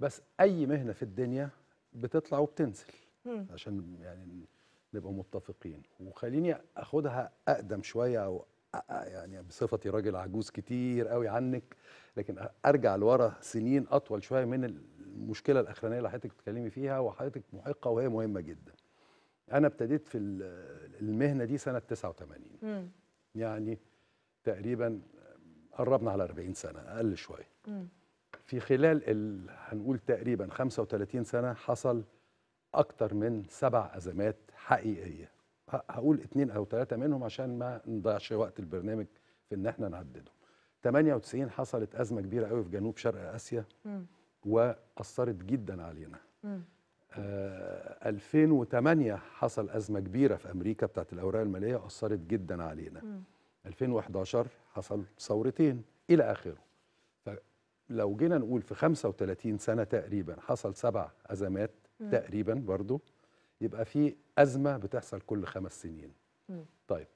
بس اي مهنه في الدنيا بتطلع وبتنزل مم. عشان يعني نبقى متفقين وخليني اخدها اقدم شويه او يعني بصفتي راجل عجوز كتير قوي عنك لكن ارجع لورا سنين اطول شويه من المشكله الاخرانيه اللي حضرتك بتتكلمي فيها وحضرتك محقه وهي مهمه جدا. انا ابتديت في المهنه دي سنه 89 مم. يعني تقريبا قربنا على 40 سنه اقل شويه. في خلال ال هنقول تقريبا 35 سنه حصل اكتر من سبع ازمات حقيقيه هقول اثنين او ثلاثه منهم عشان ما نضيعش وقت البرنامج في ان احنا نعددهم 98 حصلت ازمه كبيره قوي في جنوب شرق اسيا واثرت جدا علينا آه 2008 حصل ازمه كبيره في امريكا بتاعت الاوراق الماليه اثرت جدا علينا م. 2011 حصل ثورتين الى اخره فلو جينا نقول في 35 سنه تقريبا حصل سبع ازمات م. تقريبا برضو يبقى في ازمه بتحصل كل خمس سنين م. طيب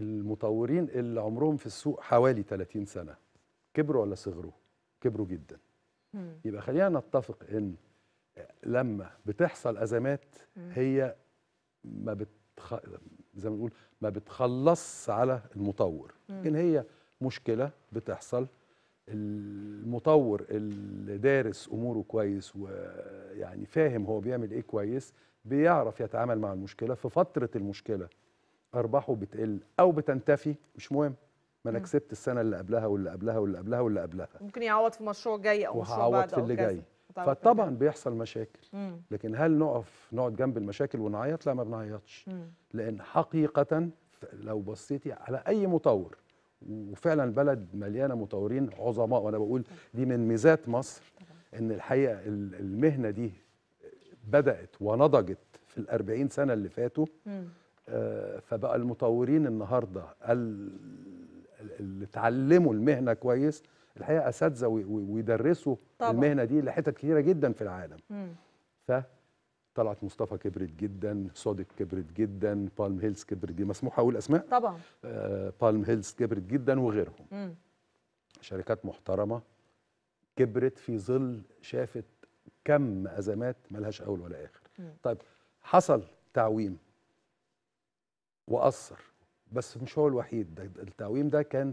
المطورين اللي عمرهم في السوق حوالي 30 سنه كبروا ولا صغروا كبروا جدا م. يبقى خلينا نتفق ان لما بتحصل ازمات هي ما بتخ... زي ما بنقول ما بتخلص على المطور لكن هي مشكله بتحصل المطور اللي دارس اموره كويس ويعني فاهم هو بيعمل ايه كويس بيعرف يتعامل مع المشكله في فتره المشكله ارباحه بتقل او بتنتفي مش مهم ما انا كسبت السنه اللي قبلها واللي قبلها واللي قبلها واللي قبلها ممكن يعوض في مشروع جاي او مشروع بعد في اللي جاي فطبعا بيحصل مشاكل مم. لكن هل نقف نقعد جنب المشاكل ونعيط لا ما بنعيطش لان حقيقه لو بصيتي على اي مطور وفعلا البلد مليانه مطورين عظماء وانا بقول دي من ميزات مصر ان الحقيقه المهنه دي بدات ونضجت في الأربعين سنه اللي فاتوا آه، فبقى المطورين النهارده اللي اتعلموا المهنه كويس الحقيقه اساتذه ويدرسوا طبعا. المهنه دي لحتت كتيره جدا في العالم ف طلعت مصطفى كبرت جدا صادق كبرت جدا بالم هيلز كبرت جدا مسموح اقول اسماء طبعا آه بالم هيلز كبرت جدا وغيرهم مم. شركات محترمه كبرت في ظل شافت كم ازمات ملهاش اول ولا اخر م. طيب حصل تعويم واثر بس مش هو الوحيد ده التعويم ده كان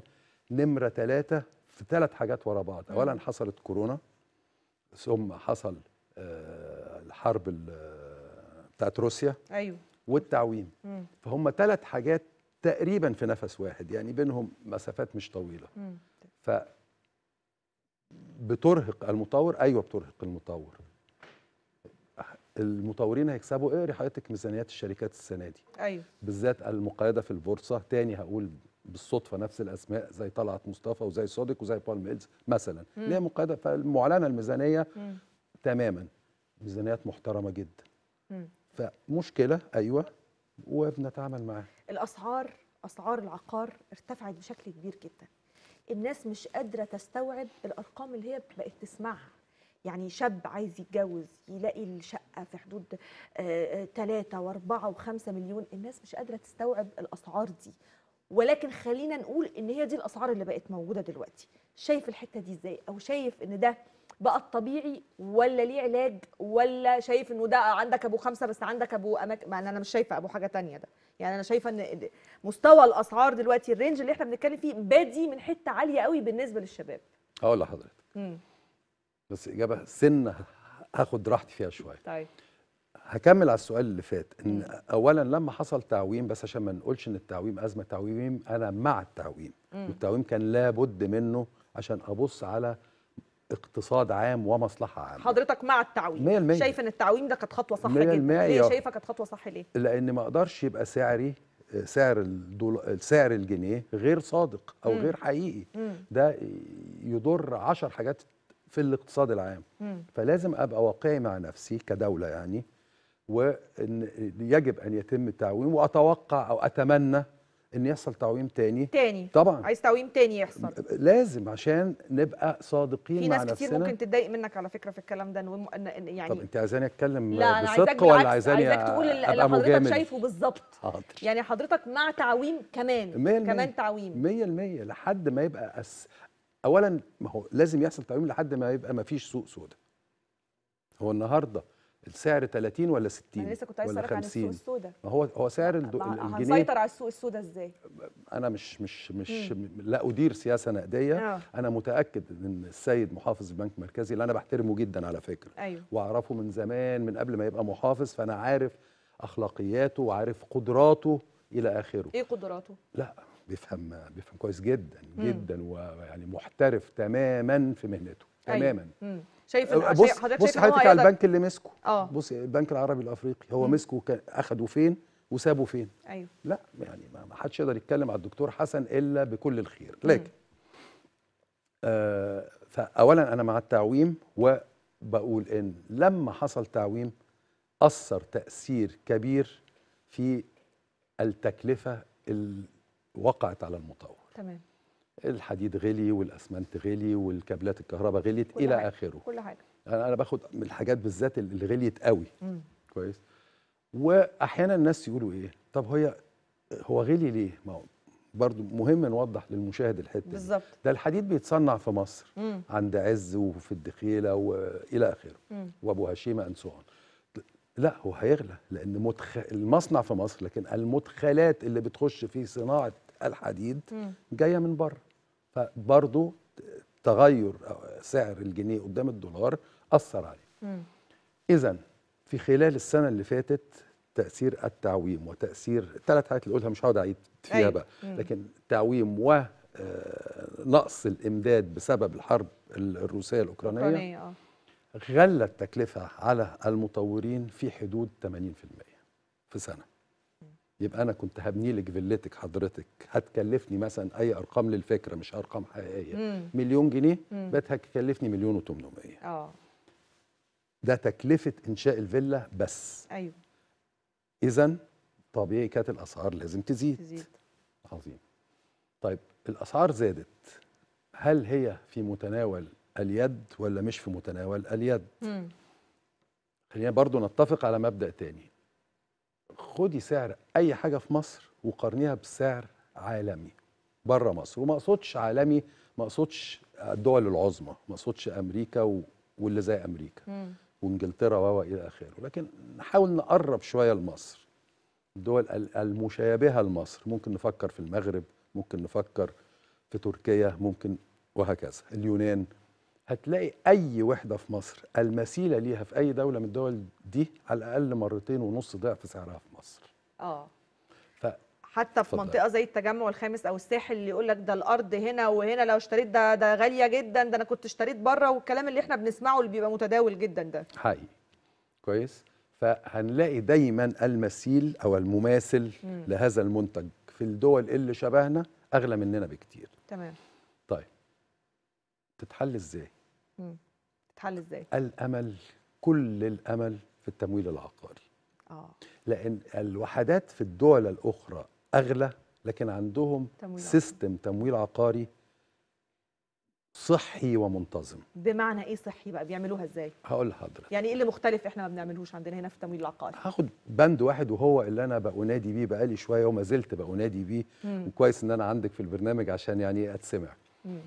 نمره ثلاثة في ثلاث حاجات ورا بعض اولا حصلت كورونا ثم حصل آه الحرب آه، بتاعت روسيا ايوه والتعويم فهم ثلاث حاجات تقريبا في نفس واحد يعني بينهم مسافات مش طويله ف بترهق المطور ايوه بترهق المطور المطورين هيكسبوا اقري إيه؟ حضرتك ميزانيات الشركات السنه دي ايوه بالذات المقيده في البورصه تاني هقول بالصدفه نفس الاسماء زي طلعت مصطفى وزي صادق وزي بالم ميلز مثلا اللي هي مقيده فالمعلنه الميزانيه مم. تماما ميزانيات محترمه جدا مم. فمشكله ايوه وبنتعامل معاها الاسعار اسعار العقار ارتفعت بشكل كبير جدا الناس مش قادره تستوعب الارقام اللي هي بقت تسمعها يعني شاب عايز يتجوز يلاقي الشقه في حدود 3 و4 و5 مليون الناس مش قادره تستوعب الاسعار دي ولكن خلينا نقول ان هي دي الاسعار اللي بقت موجوده دلوقتي شايف الحته دي ازاي او شايف ان ده بقى الطبيعي ولا ليه علاج ولا شايف انه ده عندك ابو خمسه بس عندك ابو اماكن ان انا مش شايفه ابو حاجه تانية ده يعني انا شايفه ان مستوى الاسعار دلوقتي الرينج اللي احنا بنتكلم فيه بادي من حته عاليه قوي بالنسبه للشباب اقول لحضرتك بس اجابه سنه هاخد راحتي فيها شويه طيب هكمل على السؤال اللي فات ان اولا لما حصل تعويم بس عشان ما نقولش ان التعويم ازمه تعويم انا مع التعويم والتعويم كان لابد منه عشان ابص على اقتصاد عام ومصلحه عامه حضرتك مع التعويم 100% شايف ان التعويم ده كانت خطوه صح جدا ليه شايفه كانت خطوه صح ليه لان ما اقدرش يبقى سعري سعر الدولار سعر الجنيه غير صادق او م. غير حقيقي م. ده يضر عشر حاجات في الاقتصاد العام م. فلازم ابقى واقعي مع نفسي كدوله يعني وان يجب ان يتم التعويم واتوقع او اتمنى ان يحصل تعويم تاني تاني طبعا عايز تعويم تاني يحصل لازم عشان نبقى صادقين مع نفسنا في ناس كتير ممكن تتضايق منك على فكره في الكلام ده يعني طب انت عايزاني اتكلم لا بصدق ولا عايزاني عايزاك تقول اللي حضرتك شايفه بالظبط يعني حضرتك مع تعويم كمان مية كمان مية. تعويم 100% لحد ما يبقى أس... اولا ما هو لازم يحصل تعويم لحد ما يبقى ما فيش سوق سوداء هو النهارده السعر 30 ولا 60 انا لسه كنت عايز اسالك عن السوق السوداء ما هو هو سعر الجنيه هنسيطر على السوق السوداء ازاي انا مش مش مش مم. لا ادير سياسه نقديه آه. انا متاكد ان السيد محافظ البنك المركزي اللي انا بحترمه جدا على فكره أيوه. واعرفه من زمان من قبل ما يبقى محافظ فانا عارف اخلاقياته وعارف قدراته الى اخره ايه قدراته لا بيفهم بيفهم كويس جدا جدا ويعني محترف تماما في مهنته أيوه. تماما أيوه. شايف إن أه، بص حضرتك بص حضرتك على البنك اللي مسكه اه بص البنك العربي الافريقي هو مسكه اخده فين وسابه فين ايوه لا يعني ما حدش يقدر يتكلم على الدكتور حسن الا بكل الخير لكن آه فاولا انا مع التعويم وبقول ان لما حصل تعويم اثر تاثير كبير في التكلفه اللي وقعت على المطور تمام الحديد غلي والاسمنت غلي والكابلات الكهرباء غليت الى حاجة. اخره كل حاجه انا انا باخد من الحاجات بالذات اللي غليت قوي مم. كويس واحيانا الناس يقولوا ايه طب هي هو غلي ليه ما هو برضو مهم نوضح للمشاهد الحته بالظبط ده الحديد بيتصنع في مصر مم. عند عز وفي الدخيله والى اخره وابو هشيمه انسون سو لا هو هيغلى لان المصنع في مصر لكن المدخلات اللي بتخش في صناعه الحديد جايه من بره فبرضه تغير سعر الجنيه قدام الدولار اثر عليه اذا في خلال السنه اللي فاتت تاثير التعويم وتاثير ثلاث حاجات اللي قلتها مش هقعد اعيد فيها أيوة. بقى لكن تعويم و آه، نقص الامداد بسبب الحرب الروسيه الاوكرانيه آه. غلى التكلفه على المطورين في حدود 80% في سنه يبقى انا كنت هبني لك فيلتك حضرتك هتكلفني مثلا اي ارقام للفكره مش ارقام حقيقيه مم. مليون جنيه بقت هتكلفني مليون و800 اه ده تكلفه انشاء الفيلا بس ايوه اذا طبيعي كانت الاسعار لازم تزيد تزيد عظيم طيب الاسعار زادت هل هي في متناول اليد ولا مش في متناول اليد؟ خلينا برضو نتفق على مبدا تاني خدي سعر اي حاجه في مصر وقارنيها بسعر عالمي بره مصر وما اقصدش عالمي ما اقصدش الدول العظمى ما اقصدش امريكا و... واللي زي امريكا مم. وانجلترا و الى اخره لكن نحاول نقرب شويه لمصر الدول المشابهه لمصر ممكن نفكر في المغرب ممكن نفكر في تركيا ممكن وهكذا اليونان هتلاقي أي وحدة في مصر المثيلة ليها في أي دولة من الدول دي على الأقل مرتين ونص ضعف سعرها في مصر اه ف... حتى في فضل. منطقة زي التجمع الخامس أو الساحل اللي يقول لك ده الأرض هنا وهنا لو اشتريت ده ده غالية جدا ده أنا كنت اشتريت بره والكلام اللي احنا بنسمعه اللي بيبقى متداول جدا ده حقيقي كويس فهنلاقي دايما المثيل أو المماثل م. لهذا المنتج في الدول اللي شبهنا أغلى مننا بكتير تمام تتحل ازاي تتحل ازاي الامل كل الامل في التمويل العقاري اه لان الوحدات في الدول الاخرى اغلى لكن عندهم تمويل سيستم تمويل عقاري صحي ومنتظم بمعنى ايه صحي بقى بيعملوها ازاي هقول لحضرتك يعني ايه اللي مختلف احنا ما بنعملوش عندنا هنا في التمويل العقاري هاخد بند واحد وهو اللي انا بأنادي بيه بقالي شويه وما زلت بأنادي بيه وكويس ان انا عندك في البرنامج عشان يعني اتسمع مم.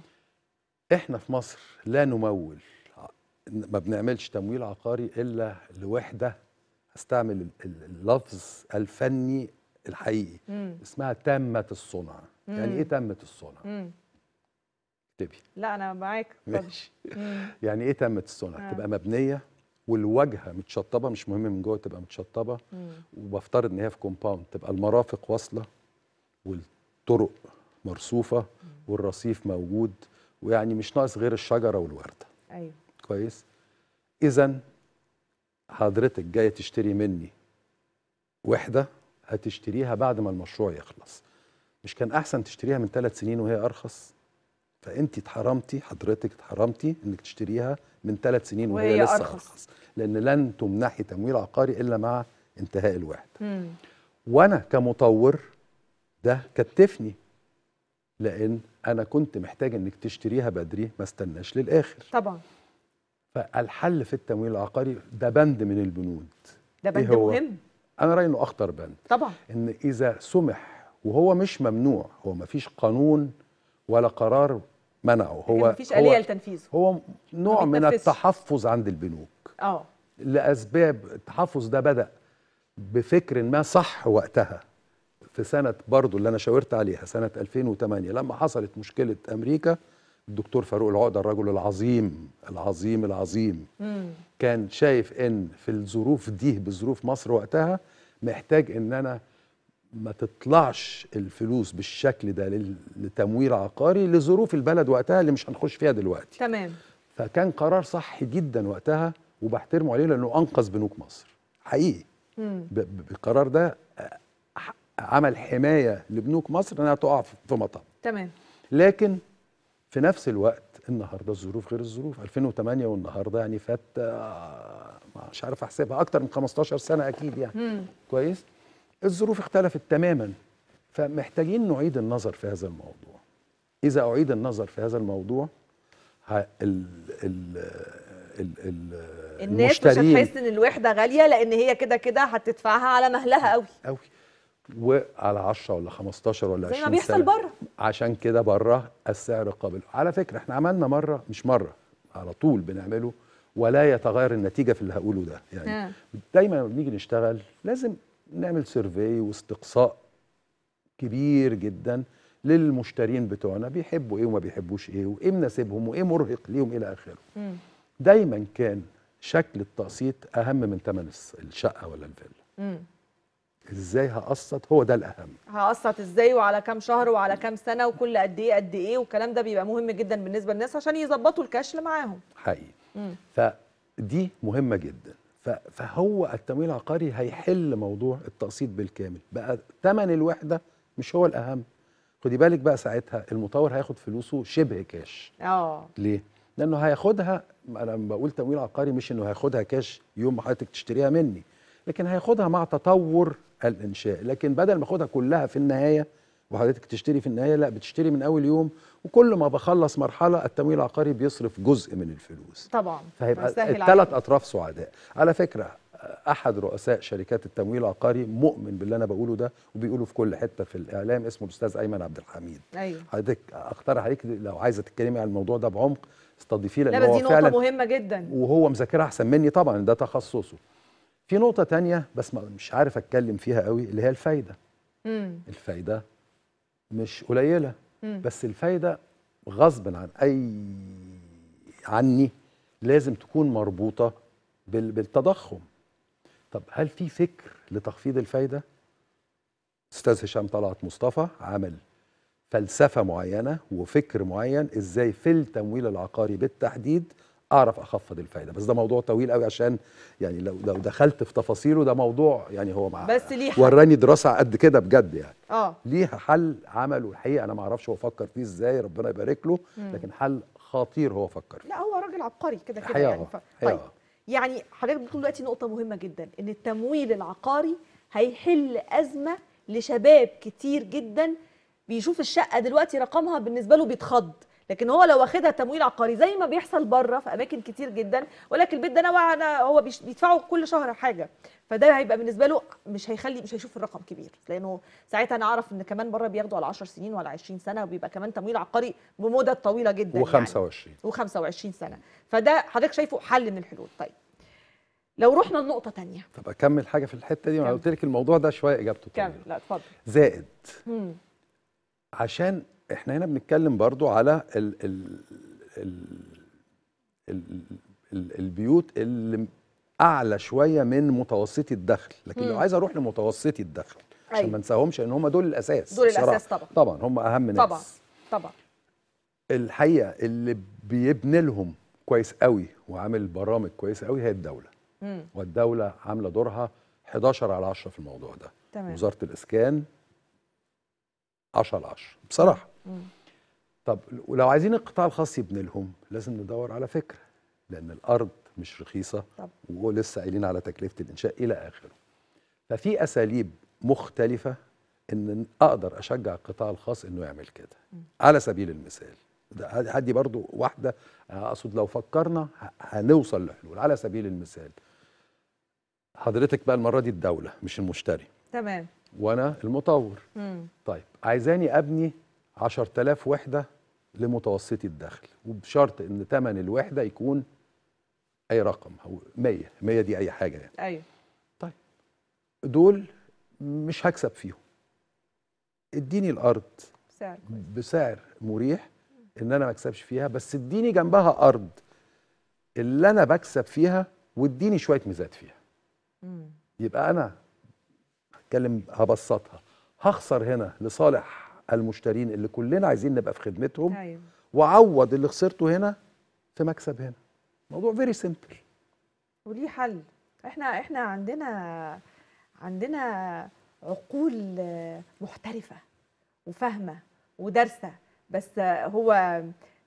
احنا في مصر لا نمول ما بنعملش تمويل عقاري الا لوحده استعمل اللفظ الفني الحقيقي مم. اسمها تامه الصنع يعني مم. يعني ايه تامه الصنع اكتبي تبي لا انا معاك ماشي يعني ايه تامه الصنع آه. تبقى مبنيه والواجهه متشطبه مش مهم من جوه تبقى متشطبه وبفترض ان هي في كومباوند تبقى المرافق واصله والطرق مرصوفه مم. والرصيف موجود ويعني مش ناقص غير الشجره والورده ايوه كويس اذا حضرتك جايه تشتري مني وحده هتشتريها بعد ما المشروع يخلص مش كان احسن تشتريها من ثلاث سنين وهي ارخص فانت اتحرمتي حضرتك اتحرمتي انك تشتريها من ثلاث سنين وهي, وهي لسه أرخص. ارخص لان لن تمنحي تمويل عقاري الا مع انتهاء الوحده وانا كمطور ده كتفني لان انا كنت محتاج انك تشتريها بدري ما استناش للاخر طبعا فالحل في التمويل العقاري ده بند من البنود ده إيه بند إيه هو؟ مهم انا رايي انه اخطر بند طبعا ان اذا سمح وهو مش ممنوع هو ما فيش قانون ولا قرار منعه هو مفيش آلية لتنفيذه هو نوع من التحفظ عند البنوك اه لاسباب التحفظ ده بدا بفكر ما صح وقتها في سنه برضو اللي انا شاورت عليها سنه 2008 لما حصلت مشكله امريكا الدكتور فاروق العقده الرجل العظيم العظيم العظيم مم. كان شايف ان في الظروف دي بظروف مصر وقتها محتاج ان انا ما تطلعش الفلوس بالشكل ده لتمويل عقاري لظروف البلد وقتها اللي مش هنخش فيها دلوقتي تمام فكان قرار صح جدا وقتها وبحترمه عليه لانه انقذ بنوك مصر حقيقي بالقرار ده عمل حمايه لبنوك مصر انها تقع في مطب تمام لكن في نفس الوقت النهارده الظروف غير الظروف 2008 والنهارده يعني فات آه، مش عارف احسبها اكتر من 15 سنه اكيد يعني مم. كويس الظروف اختلفت تماما فمحتاجين نعيد النظر في هذا الموضوع اذا اعيد النظر في هذا الموضوع ال ال ال ال الناس مش هتحس ان الوحده غاليه لان هي كده كده هتدفعها على مهلها قوي قوي وعلى 10 ولا 15 ولا 20 زي ما بيحصل بره عشان كده بره السعر قابل على فكره احنا عملنا مره مش مره على طول بنعمله ولا يتغير النتيجه في اللي هقوله ده يعني ها. آه. دايما لما بنيجي نشتغل لازم نعمل سيرفي واستقصاء كبير جدا للمشترين بتوعنا بيحبوا ايه وما بيحبوش ايه وايه مناسبهم وايه مرهق ليهم الى اخره دايما كان شكل التقسيط اهم من ثمن الشقه ولا الفيلا ازاي هقسط هو ده الاهم هقسط ازاي وعلى كام شهر وعلى كام سنه وكل قد ايه قد ايه والكلام ده بيبقى مهم جدا بالنسبه للناس عشان يظبطوا الكاش اللي معاهم حقيقي فدي مهمه جدا فهو التمويل العقاري هيحل موضوع التقسيط بالكامل بقى ثمن الوحده مش هو الاهم خدي بالك بقى ساعتها المطور هياخد فلوسه شبه كاش اه ليه لانه هياخدها انا لما بقول تمويل عقاري مش انه هياخدها كاش يوم ما حضرتك تشتريها مني لكن هياخدها مع تطور الانشاء لكن بدل ما اخدها كلها في النهايه وحضرتك تشتري في النهايه لا بتشتري من اول يوم وكل ما بخلص مرحله التمويل العقاري بيصرف جزء من الفلوس طبعا فهيبقى الثلاث اطراف سعداء على فكره احد رؤساء شركات التمويل العقاري مؤمن باللي انا بقوله ده وبيقوله في كل حته في الاعلام اسمه الاستاذ ايمن عبد الحميد ايوه حضرتك اقترح عليك لو عايزه تتكلمي عن الموضوع ده بعمق استضيفيه لان هو فعلا دي نقطه مهمه جدا وهو مذاكرها احسن مني طبعا ده تخصصه في نقطة تانية بس مش عارف أتكلم فيها قوي اللي هي الفايدة مم. الفايدة مش قليلة مم. بس الفايدة غصب عن أي عني لازم تكون مربوطة بال... بالتضخم طب هل في فكر لتخفيض الفايدة؟ أستاذ هشام طلعت مصطفى عمل فلسفة معينة وفكر معين إزاي في التمويل العقاري بالتحديد اعرف اخفض الفايده بس ده موضوع طويل قوي عشان يعني لو لو دخلت في تفاصيله ده موضوع يعني هو مع بس ليه حل. وراني دراسه قد كده بجد يعني اه ليها حل عمله الحقيقه انا ما اعرفش هو فكر فيه ازاي ربنا يبارك له مم. لكن حل خطير هو فكر فيه لا هو راجل عبقري كده كده يعني ف... طيب يعني حضرتك بتقول دلوقتي نقطه مهمه جدا ان التمويل العقاري هيحل ازمه لشباب كتير جدا بيشوف الشقه دلوقتي رقمها بالنسبه له بيتخض لكن هو لو واخدها تمويل عقاري زي ما بيحصل بره في اماكن كتير جدا ولكن البيت ده نوع أنا هو بيدفعه كل شهر حاجه فده هيبقى بالنسبه له مش هيخلي مش هيشوف الرقم كبير لانه ساعتها انا اعرف ان كمان بره بياخدوا على 10 سنين وعلى 20 سنه وبيبقى كمان تمويل عقاري بمده طويله جدا و25 يعني. و25 سنه فده حضرتك شايفه حل من الحلول طيب لو رحنا لنقطه ثانيه طب اكمل حاجه في الحته دي انا قلت لك الموضوع ده شويه اجابته كامل لا اتفضل زائد مم. عشان احنا هنا بنتكلم برضو على ال ال ال ال ال البيوت اللي اعلى شويه من متوسطي الدخل لكن مم. لو عايز اروح لمتوسطي الدخل أيوة. عشان ما انساهمش ان هم دول الاساس دول الاساس طبعا طبعا هم اهم ناس طبعا طبعا الحقيقه اللي بيبني لهم كويس قوي وعامل برامج كويسه قوي هي الدوله مم. والدوله عامله دورها 11 على 10 في الموضوع ده تمام. وزاره الاسكان 10 على 10 بصراحه طب ولو عايزين القطاع الخاص يبني لهم لازم ندور على فكره لان الارض مش رخيصه طب. ولسه قايلين على تكلفه الانشاء الى اخره ففي اساليب مختلفه ان اقدر اشجع القطاع الخاص انه يعمل كده م. على سبيل المثال هدي برضو واحده اقصد لو فكرنا هنوصل لحلول على سبيل المثال حضرتك بقى المره دي الدوله مش المشتري تمام وانا المطور مم. طيب عايزاني ابني 10000 وحده لمتوسطي الدخل وبشرط ان ثمن الوحده يكون اي رقم هو 100 100 دي اي حاجه يعني ايوه طيب دول مش هكسب فيهم اديني الارض بسعر كويس. بسعر مريح ان انا ما اكسبش فيها بس اديني جنبها ارض اللي انا بكسب فيها واديني شويه ميزات فيها مم. يبقى انا هتكلم هبسطها هخسر هنا لصالح المشترين اللي كلنا عايزين نبقى في خدمتهم أيوة. وعوض اللي خسرته هنا في مكسب هنا موضوع فيري سيمبل وليه حل احنا احنا عندنا عندنا عقول محترفه وفاهمه ودارسه بس هو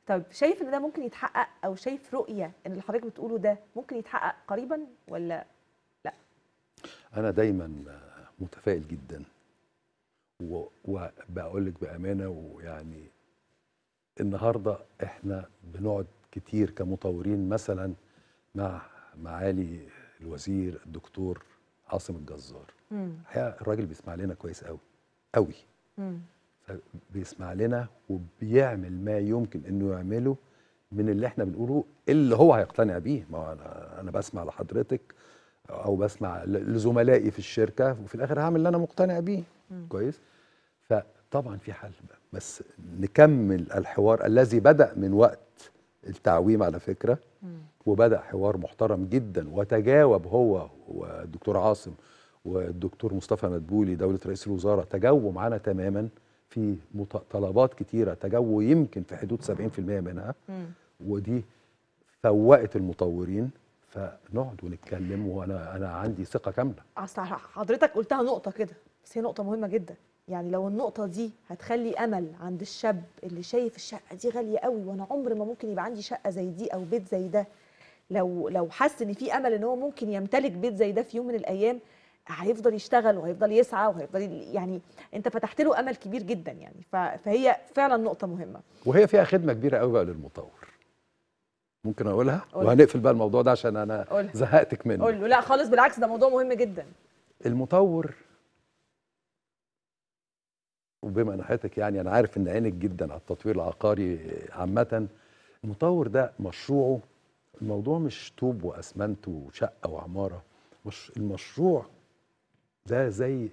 طب شايف ان ده ممكن يتحقق او شايف رؤيه ان اللي حضرتك بتقوله ده ممكن يتحقق قريبا ولا لا انا دايما متفائل جدا وبقول لك بامانه ويعني النهارده احنا بنقعد كتير كمطورين مثلا مع معالي الوزير الدكتور عاصم الجزار الحقيقه الراجل بيسمع لنا كويس قوي قوي بيسمع لنا وبيعمل ما يمكن انه يعمله من اللي احنا بنقوله اللي هو هيقتنع بيه ما هو انا انا بسمع لحضرتك او بسمع لزملائي في الشركه وفي الاخر هعمل اللي انا مقتنع بيه كويس فطبعا في حل بس نكمل الحوار الذي بدا من وقت التعويم على فكره وبدا حوار محترم جدا وتجاوب هو والدكتور عاصم والدكتور مصطفى مدبولي دوله رئيس الوزراء تجاوبوا معانا تماما في طلبات كتيره تجاوبوا يمكن في حدود 70% منها ودي فوقت المطورين فنقعد ونتكلم وانا انا عندي ثقه كامله اصل حضرتك قلتها نقطه كده بس هي نقطه مهمه جدا يعني لو النقطه دي هتخلي امل عند الشاب اللي شايف الشقه دي غاليه قوي وانا عمر ما ممكن يبقى عندي شقه زي دي او بيت زي ده لو لو حس ان في امل ان هو ممكن يمتلك بيت زي ده في يوم من الايام هيفضل يشتغل وهيفضل يسعى وهيفضل يعني انت فتحت له امل كبير جدا يعني فهي فعلا نقطه مهمه وهي فيها خدمه كبيره قوي بقى للمطور ممكن اقولها قولها. وهنقفل بقى الموضوع ده عشان انا قول. زهقتك منه قول لا خالص بالعكس ده موضوع مهم جدا المطور وبما ان حضرتك يعني انا عارف ان عينك جدا على التطوير العقاري عامه المطور ده مشروعه الموضوع مش طوب واسمنت وشقه وعماره مش المشروع ده زي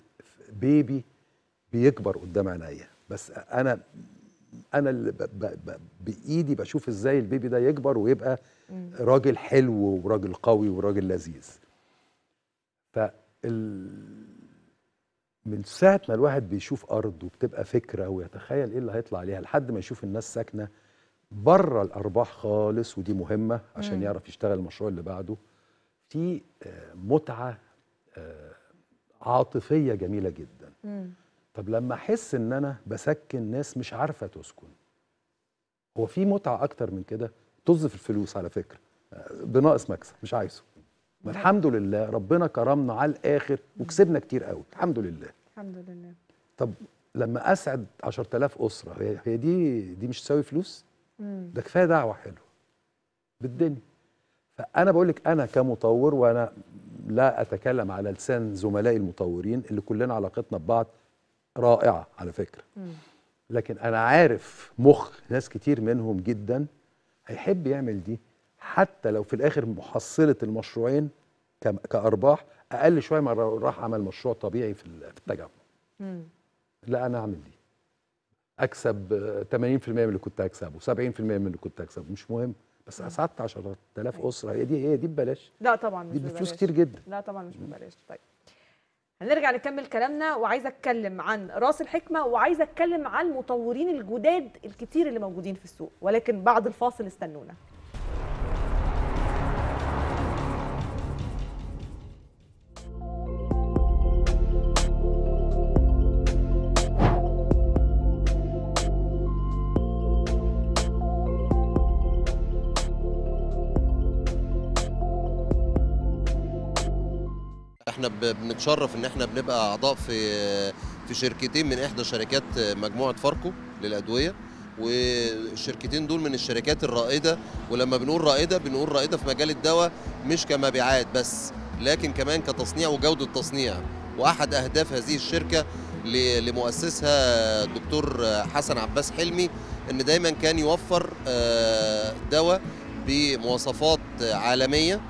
بيبي بيكبر قدام عينيا بس انا انا اللي ب ب ب بايدي بشوف ازاي البيبي ده يكبر ويبقى راجل حلو وراجل قوي وراجل لذيذ فال من ساعه ما الواحد بيشوف ارض وبتبقى فكره ويتخيل ايه اللي هيطلع عليها لحد ما يشوف الناس ساكنه بره الارباح خالص ودي مهمه عشان مم. يعرف يشتغل المشروع اللي بعده في آه، متعه آه، عاطفيه جميله جدا مم. طب لما احس ان انا بسكن ناس مش عارفه تسكن هو في متعه اكتر من كده طز في الفلوس على فكره آه، بناقص مكسب مش عايزه والحمد لله ربنا كرمنا على الاخر وكسبنا كتير قوي الحمد لله الحمد لله طب لما اسعد 10000 اسره هي دي دي مش تساوي فلوس ده كفايه دعوه حلوه بالدنيا فانا بقول لك انا كمطور وانا لا اتكلم على لسان زملائي المطورين اللي كلنا علاقتنا ببعض رائعه على فكره لكن انا عارف مخ ناس كتير منهم جدا هيحب يعمل دي حتى لو في الاخر محصله المشروعين كارباح اقل شويه ما راح عمل مشروع طبيعي في التجمع لا انا اعمل دي اكسب 80% من اللي كنت هكسبه 70% من اللي كنت هكسبه مش مهم بس اسعدت 10000 أيوة. اسره هي دي هي دي ببلاش لا طبعا مش ببلاش دي فلوس كتير جدا لا طبعا مش ببلاش طيب هنرجع نكمل كلامنا وعايزه اتكلم عن راس الحكمه وعايزه اتكلم عن المطورين الجداد الكتير اللي موجودين في السوق ولكن بعد الفاصل استنونا احنا بنتشرف ان احنا بنبقى اعضاء في في شركتين من احدى شركات مجموعه فاركو للادويه والشركتين دول من الشركات الرائده ولما بنقول رائده بنقول رائده في مجال الدواء مش كمبيعات بس لكن كمان كتصنيع وجوده تصنيع واحد اهداف هذه الشركه لمؤسسها الدكتور حسن عباس حلمي ان دايما كان يوفر آه، دواء بمواصفات عالميه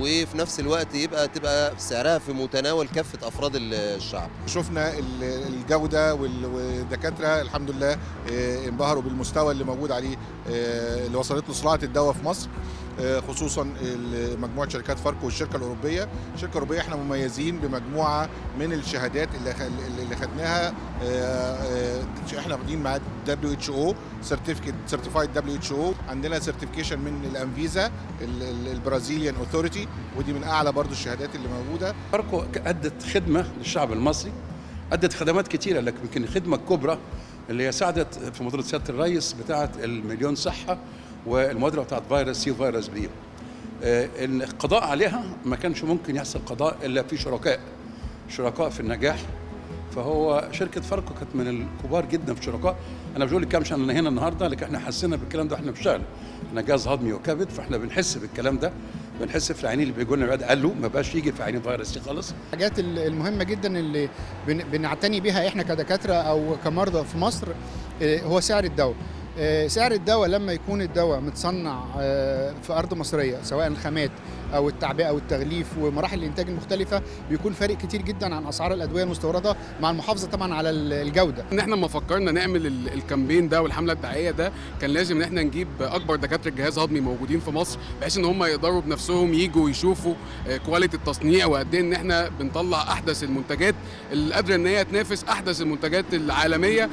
وفي نفس الوقت يبقى تبقى سعرها في متناول كافه افراد الشعب. شفنا الجوده والدكاتره الحمد لله آه، انبهروا بالمستوى اللي موجود عليه آه، اللي وصلت له صناعه الدواء في مصر. آه، خصوصا مجموعه شركات فاركو والشركه الاوروبيه الشركه الاوروبيه احنا مميزين بمجموعه من الشهادات اللي اللي خدناها آه، آه، احنا واخدين مع دبليو اتش او سيرتيفيكت سيرتيفايد دبليو اتش او عندنا سيرتيفيكيشن من الانفيزا البرازيليان اوثورتي ودي من اعلى برضو الشهادات اللي موجوده فاركو ادت خدمه للشعب المصري ادت خدمات كثيره لكن يمكن الخدمه الكبرى اللي هي ساعدت في مديريه سياده الرئيس بتاعه المليون صحه والمبادره بتاعت فيروس سي فيروس بي آه، ان القضاء عليها ما كانش ممكن يحصل قضاء الا في شركاء شركاء في النجاح فهو شركه فاركو كانت من الكبار جدا في الشركاء انا مش بقول لك كام عشان انا هنا النهارده لكن احنا حسينا بالكلام ده احنا في شغل احنا جهاز هضمي وكبد فاحنا بنحس بالكلام ده بنحس في العينين اللي بيجوا لنا الواد قال له ما بقاش يجي في عينين فيروس سي خالص الحاجات المهمه جدا اللي بنعتني بيها احنا كدكاتره او كمرضى في مصر آه، هو سعر الدواء آه، سعر الدواء لما يكون الدواء متصنع آه، في ارض مصريه سواء الخامات او التعبئه او التغليف ومراحل الانتاج المختلفه بيكون فارق كتير جدا عن اسعار الادويه المستورده مع المحافظه طبعا على الجوده ان احنا لما فكرنا نعمل الكامبين ده والحمله الدعائيه ده كان لازم ان احنا نجيب اكبر دكاتره جهاز هضمي موجودين في مصر بحيث ان هم يقدروا بنفسهم يجوا ويشوفوا كواليتي آه، التصنيع وقد ايه ان احنا بنطلع احدث المنتجات اللي قادره ان هي تنافس احدث المنتجات العالميه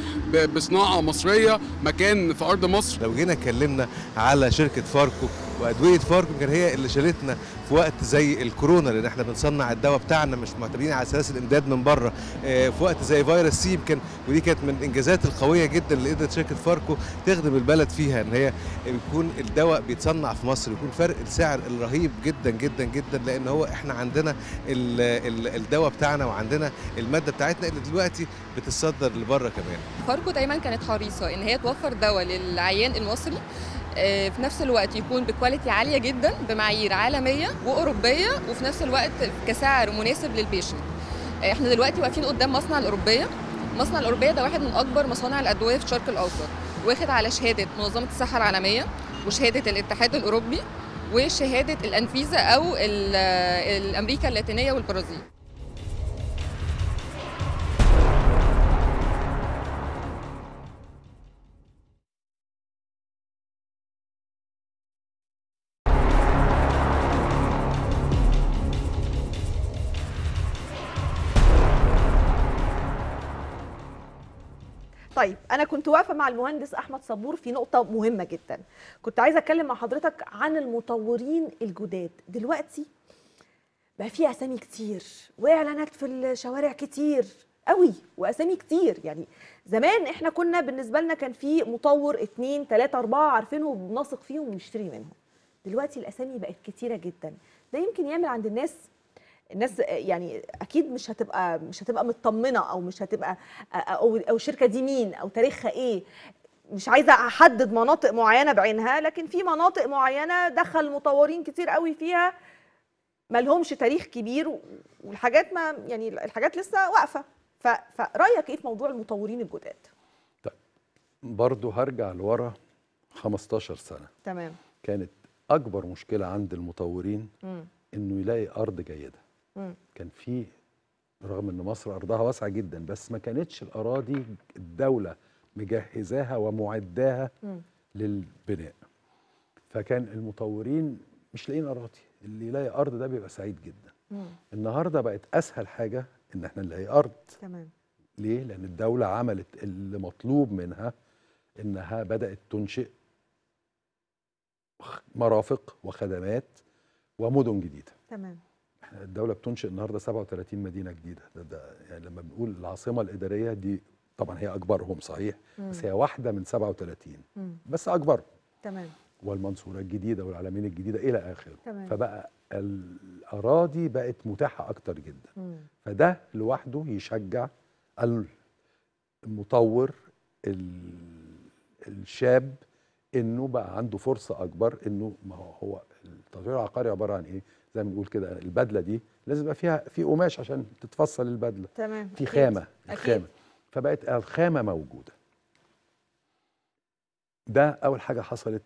بصناعه مصريه مكان في ارض مصر لو جينا اتكلمنا على شركه فاركو وادويه فاركون كان هي اللي شالتنا في وقت زي الكورونا لان احنا بنصنع الدواء بتاعنا مش معتمدين على سلاسل امداد من بره آه، في وقت زي فيروس سي يمكن ودي كانت من الانجازات القويه جدا اللي قدرت شركه فاركو تخدم البلد فيها ان هي يكون الدواء بيتصنع في مصر يكون فرق السعر الرهيب جدا جدا جدا لان هو احنا عندنا الدواء بتاعنا وعندنا الماده بتاعتنا اللي دلوقتي بتتصدر لبره كمان فاركو دايما كانت حريصه ان هي توفر دواء للعيان المصري آه، في نفس الوقت يكون بكواليتي عاليه جدا بمعايير عالميه واوروبيه وفي نفس الوقت كسعر مناسب للبيشنت آه، احنا دلوقتي واقفين قدام مصنع الاوروبيه مصنع الاوروبيه ده واحد من اكبر مصانع الادويه في الشرق الاوسط واخد على شهاده منظمه الصحه العالميه وشهاده الاتحاد الاوروبي وشهاده الانفيزا او آه، الامريكا اللاتينيه والبرازيل طيب انا كنت واقفه مع المهندس احمد صبور في نقطه مهمه جدا كنت عايزه اتكلم مع حضرتك عن المطورين الجداد دلوقتي بقى في اسامي كتير واعلانات في الشوارع كتير قوي واسامي كتير يعني زمان احنا كنا بالنسبه لنا كان في مطور اتنين تلاته اربعه عارفينه وبنثق فيهم ونشتري منهم دلوقتي الاسامي بقت كتيره جدا ده يمكن يعمل عند الناس الناس يعني اكيد مش هتبقى مش هتبقى مطمنه او مش هتبقى او او الشركه دي مين او تاريخها ايه مش عايزه احدد مناطق معينه بعينها لكن في مناطق معينه دخل مطورين كتير قوي فيها ما لهمش تاريخ كبير والحاجات ما يعني الحاجات لسه واقفه فرايك ايه في موضوع المطورين الجداد طيب برضه هرجع لورا 15 سنه تمام كانت اكبر مشكله عند المطورين م. انه يلاقي ارض جيده كان في رغم ان مصر ارضها واسعه جدا بس ما كانتش الاراضي الدوله مجهزاها ومعداها للبناء فكان المطورين مش لاقيين اراضي اللي يلاقي ارض ده بيبقى سعيد جدا مم. النهارده بقت اسهل حاجه ان احنا نلاقي ارض تمام ليه لان الدوله عملت اللي مطلوب منها انها بدات تنشئ مرافق وخدمات ومدن جديده تمام الدوله بتنشئ النهارده 37 مدينه جديده ده, ده يعني لما بنقول العاصمه الاداريه دي طبعا هي اكبرهم صحيح مم. بس هي واحده من 37 مم. بس اكبرهم تمام والمنصوره الجديده والعلمين الجديده الى اخره تمام. فبقى الاراضي بقت متاحه اكتر جدا مم. فده لوحده يشجع المطور الشاب انه بقى عنده فرصه اكبر انه ما هو التطوير العقاري عباره عن ايه؟ زي ما بنقول كده البدله دي لازم يبقى فيها في قماش عشان تتفصل البدله تمام في خامه أكيد. الخامه فبقت الخامه موجوده ده اول حاجه حصلت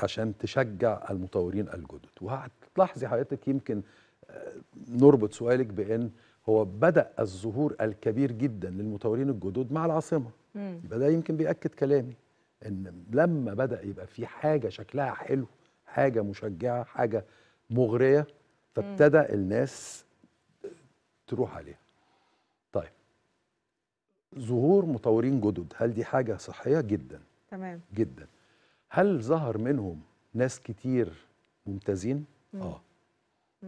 عشان تشجع المطورين الجدد وهتلاحظي حضرتك يمكن آه، نربط سؤالك بان هو بدا الظهور الكبير جدا للمطورين الجدد مع العاصمه يبقى ده يمكن بياكد كلامي ان لما بدا يبقى في حاجه شكلها حلو حاجه مشجعه حاجه مغريه فابتدى الناس تروح عليها طيب ظهور مطورين جدد هل دي حاجه صحيه جدا تمام جدا هل ظهر منهم ناس كتير ممتازين مم. اه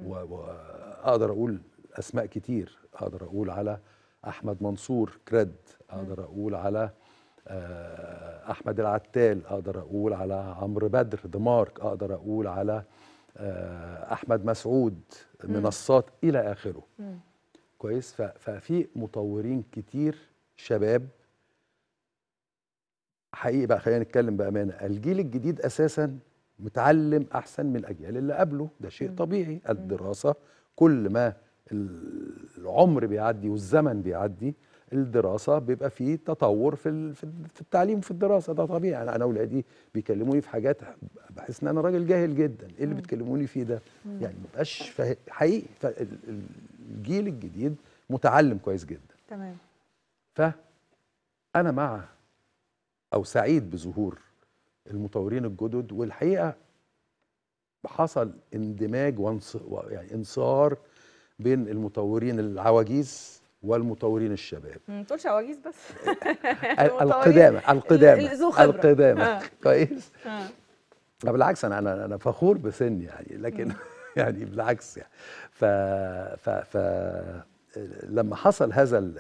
واقدر اقول اسماء كتير اقدر اقول على احمد منصور كريد اقدر اقول على آه، احمد العتال اقدر اقول على عمرو بدر دمارك اقدر اقول على آه، احمد مسعود منصات مم. الى اخره مم. كويس ففي مطورين كتير شباب حقيقي بقى خلينا نتكلم بامانه الجيل الجديد اساسا متعلم احسن من الاجيال اللي قبله ده شيء مم. طبيعي الدراسه كل ما العمر بيعدي والزمن بيعدي الدراسه بيبقى فيه تطور في في التعليم وفي الدراسه ده طبيعي انا انا اولادي بيكلموني في حاجات بحس ان انا راجل جاهل جدا ايه اللي بتكلموني فيه ده يعني ما بقاش حقيقي الجيل الجديد متعلم كويس جدا تمام ف انا مع او سعيد بظهور المطورين الجدد والحقيقه حصل اندماج وانص... يعني انصار بين المطورين العواجيز والمطورين الشباب ما تقولش عواجيز بس القدامى القدامى القدامى كويس بالعكس انا انا انا فخور بسني يعني لكن يعني بالعكس يعني ف ف ف لما حصل هذا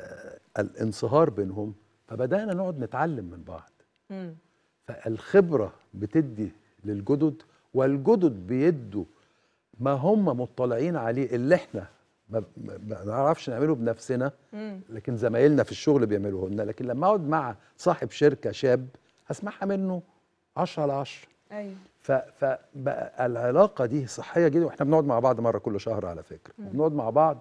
الانصهار بينهم فبدانا نقعد نتعلم من بعض فالخبره بتدي للجدد والجدد بيدوا ما هم مطلعين عليه اللي احنا ما نعرفش نعمله بنفسنا لكن زمايلنا في الشغل بيعملوه لنا لكن لما اقعد مع صاحب شركه شاب هسمعها منه 10 على 10 ايوه فبقى العلاقه دي صحيه جدا واحنا بنقعد مع بعض مره كل شهر على فكره بنقعد مع بعض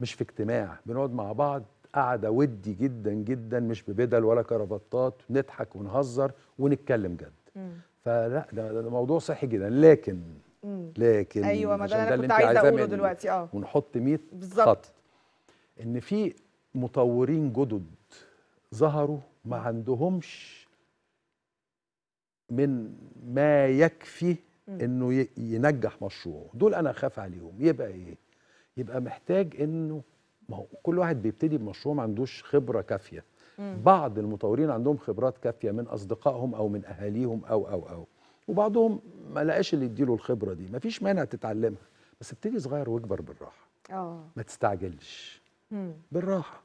مش في اجتماع بنقعد مع بعض قعده ودي جدا جدا مش ببدل ولا كرافتات نضحك ونهزر ونتكلم جد مم. فلا ده, ده موضوع صحي جدا لكن لكن ايوه ما ده انا كنت عايزه اقوله دلوقتي اه ونحط 100 خط ان في مطورين جدد ظهروا ما عندهمش من ما يكفي انه ينجح مشروعه دول انا اخاف عليهم يبقى ايه يبقى محتاج انه ما هو كل واحد بيبتدي بمشروع ما عندوش خبره كافيه بعض المطورين عندهم خبرات كافيه من اصدقائهم او من اهاليهم او او او وبعضهم ما لقاش اللي يديله الخبره دي مفيش مانع تتعلمها بس ابتدي صغير واكبر بالراحه اه ما تستعجلش مم. بالراحه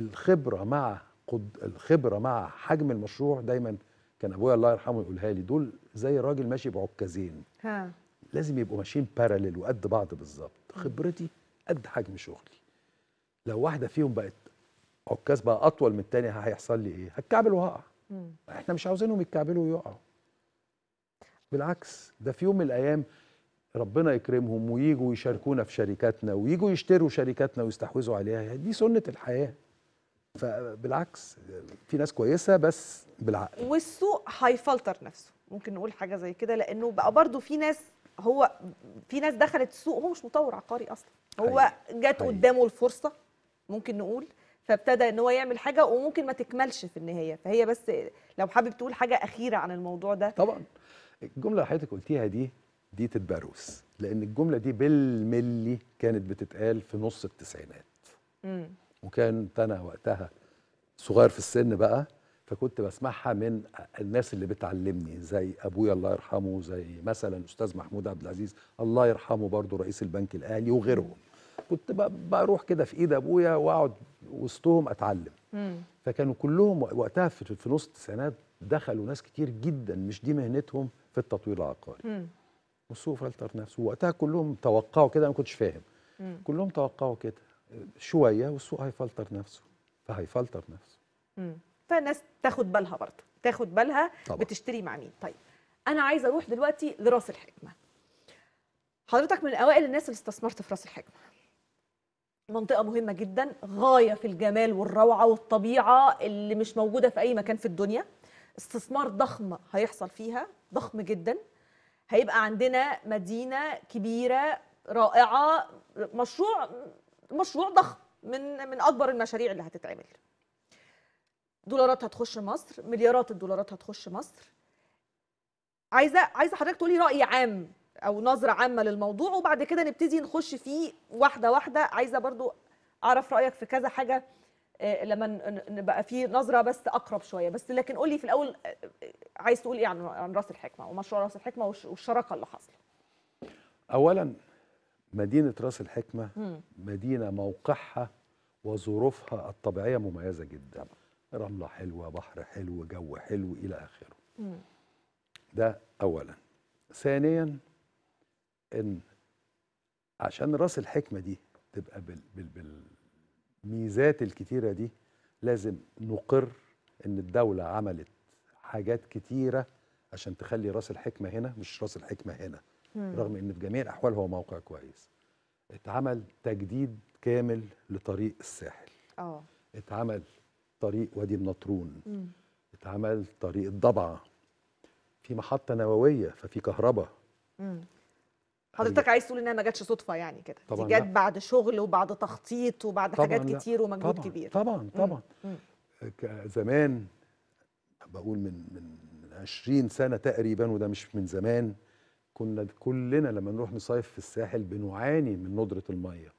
الخبره مع قد... الخبره مع حجم المشروع دايما كان ابويا الله يرحمه يقولها لي دول زي الراجل ماشي بعكازين ها لازم يبقوا ماشيين بارلل وقد بعض بالظبط خبرتي قد حجم شغلي لو واحده فيهم بقت عكاز بقى اطول من الثانيه هيحصل لي ايه هتكعبل وهقع احنا مش عاوزينهم يتكعبلوا ويقعوا بالعكس ده في يوم من الايام ربنا يكرمهم وييجوا يشاركونا في شركاتنا وييجوا يشتروا شركاتنا ويستحوذوا عليها يعني دي سنه الحياه فبالعكس في ناس كويسه بس بالعقل والسوق هيفلتر نفسه ممكن نقول حاجه زي كده لانه بقى برضو في ناس هو في ناس دخلت السوق هو مش مطور عقاري اصلا هو جت قدامه الفرصه ممكن نقول فابتدى ان هو يعمل حاجه وممكن ما تكملش في النهايه فهي بس لو حابب تقول حاجه اخيره عن الموضوع ده طبعا الجمله اللي حضرتك قلتيها دي دي تتبروس لان الجمله دي بالملي كانت بتتقال في نص التسعينات مم. وكانت انا وقتها صغير في السن بقى فكنت بسمعها من الناس اللي بتعلمني زي ابويا الله يرحمه زي مثلا استاذ محمود عبد العزيز الله يرحمه برضه رئيس البنك الاهلي وغيرهم كنت بروح كده في ايد ابويا واقعد وسطهم اتعلم مم. فكانوا كلهم وقتها في نص التسعينات دخلوا ناس كتير جدا مش دي مهنتهم في التطوير العقاري والسوق فلتر نفسه وقتها كلهم توقعوا كده انا ما كنتش فاهم مم. كلهم توقعوا كده شويه والسوق هيفلتر نفسه فهيفلتر نفسه مم. فالناس تاخد بالها برضه تاخد بالها طبعا. بتشتري مع مين طيب انا عايزه اروح دلوقتي لراس الحكمه حضرتك من اوائل الناس اللي استثمرت في راس الحكمه منطقة مهمة جدا غاية في الجمال والروعة والطبيعة اللي مش موجودة في أي مكان في الدنيا استثمار ضخم هيحصل فيها ضخم جدا هيبقى عندنا مدينه كبيره رائعه مشروع مشروع ضخم من من اكبر المشاريع اللي هتتعمل دولارات هتخش مصر مليارات الدولارات هتخش مصر عايزه عايزه حضرتك تقولي راي عام او نظره عامه للموضوع وبعد كده نبتدي نخش فيه واحده واحده عايزه برضو اعرف رايك في كذا حاجه آه، لما نبقى في نظره بس اقرب شويه بس لكن قول لي في الاول آه، عايز تقول ايه عن عن راس الحكمه ومشروع راس الحكمه والشراكه اللي حصل اولا مدينه راس الحكمه مدينه موقعها وظروفها الطبيعيه مميزه جدا رمله حلوه بحر حلو جو حلو الى اخره ده اولا ثانيا ان عشان راس الحكمه دي تبقى بال بال بال الميزات الكتيره دي لازم نقر ان الدوله عملت حاجات كتيره عشان تخلي راس الحكمه هنا مش راس الحكمه هنا مم. رغم ان في جميع الاحوال هو موقع كويس اتعمل تجديد كامل لطريق الساحل اه اتعمل طريق وادي النطرون مم. اتعمل طريق الضبعه في محطه نوويه ففي كهرباء حضرتك طيب. عايز تقول انها ما جاتش صدفه يعني كده طبعا دي جت بعد شغل وبعد تخطيط وبعد حاجات لا. كتير ومجهود طبعاً كبير طبعا طبعا زمان بقول من من 20 سنه تقريبا وده مش من زمان كنا كلنا لما نروح نصيف في الساحل بنعاني من ندره الميه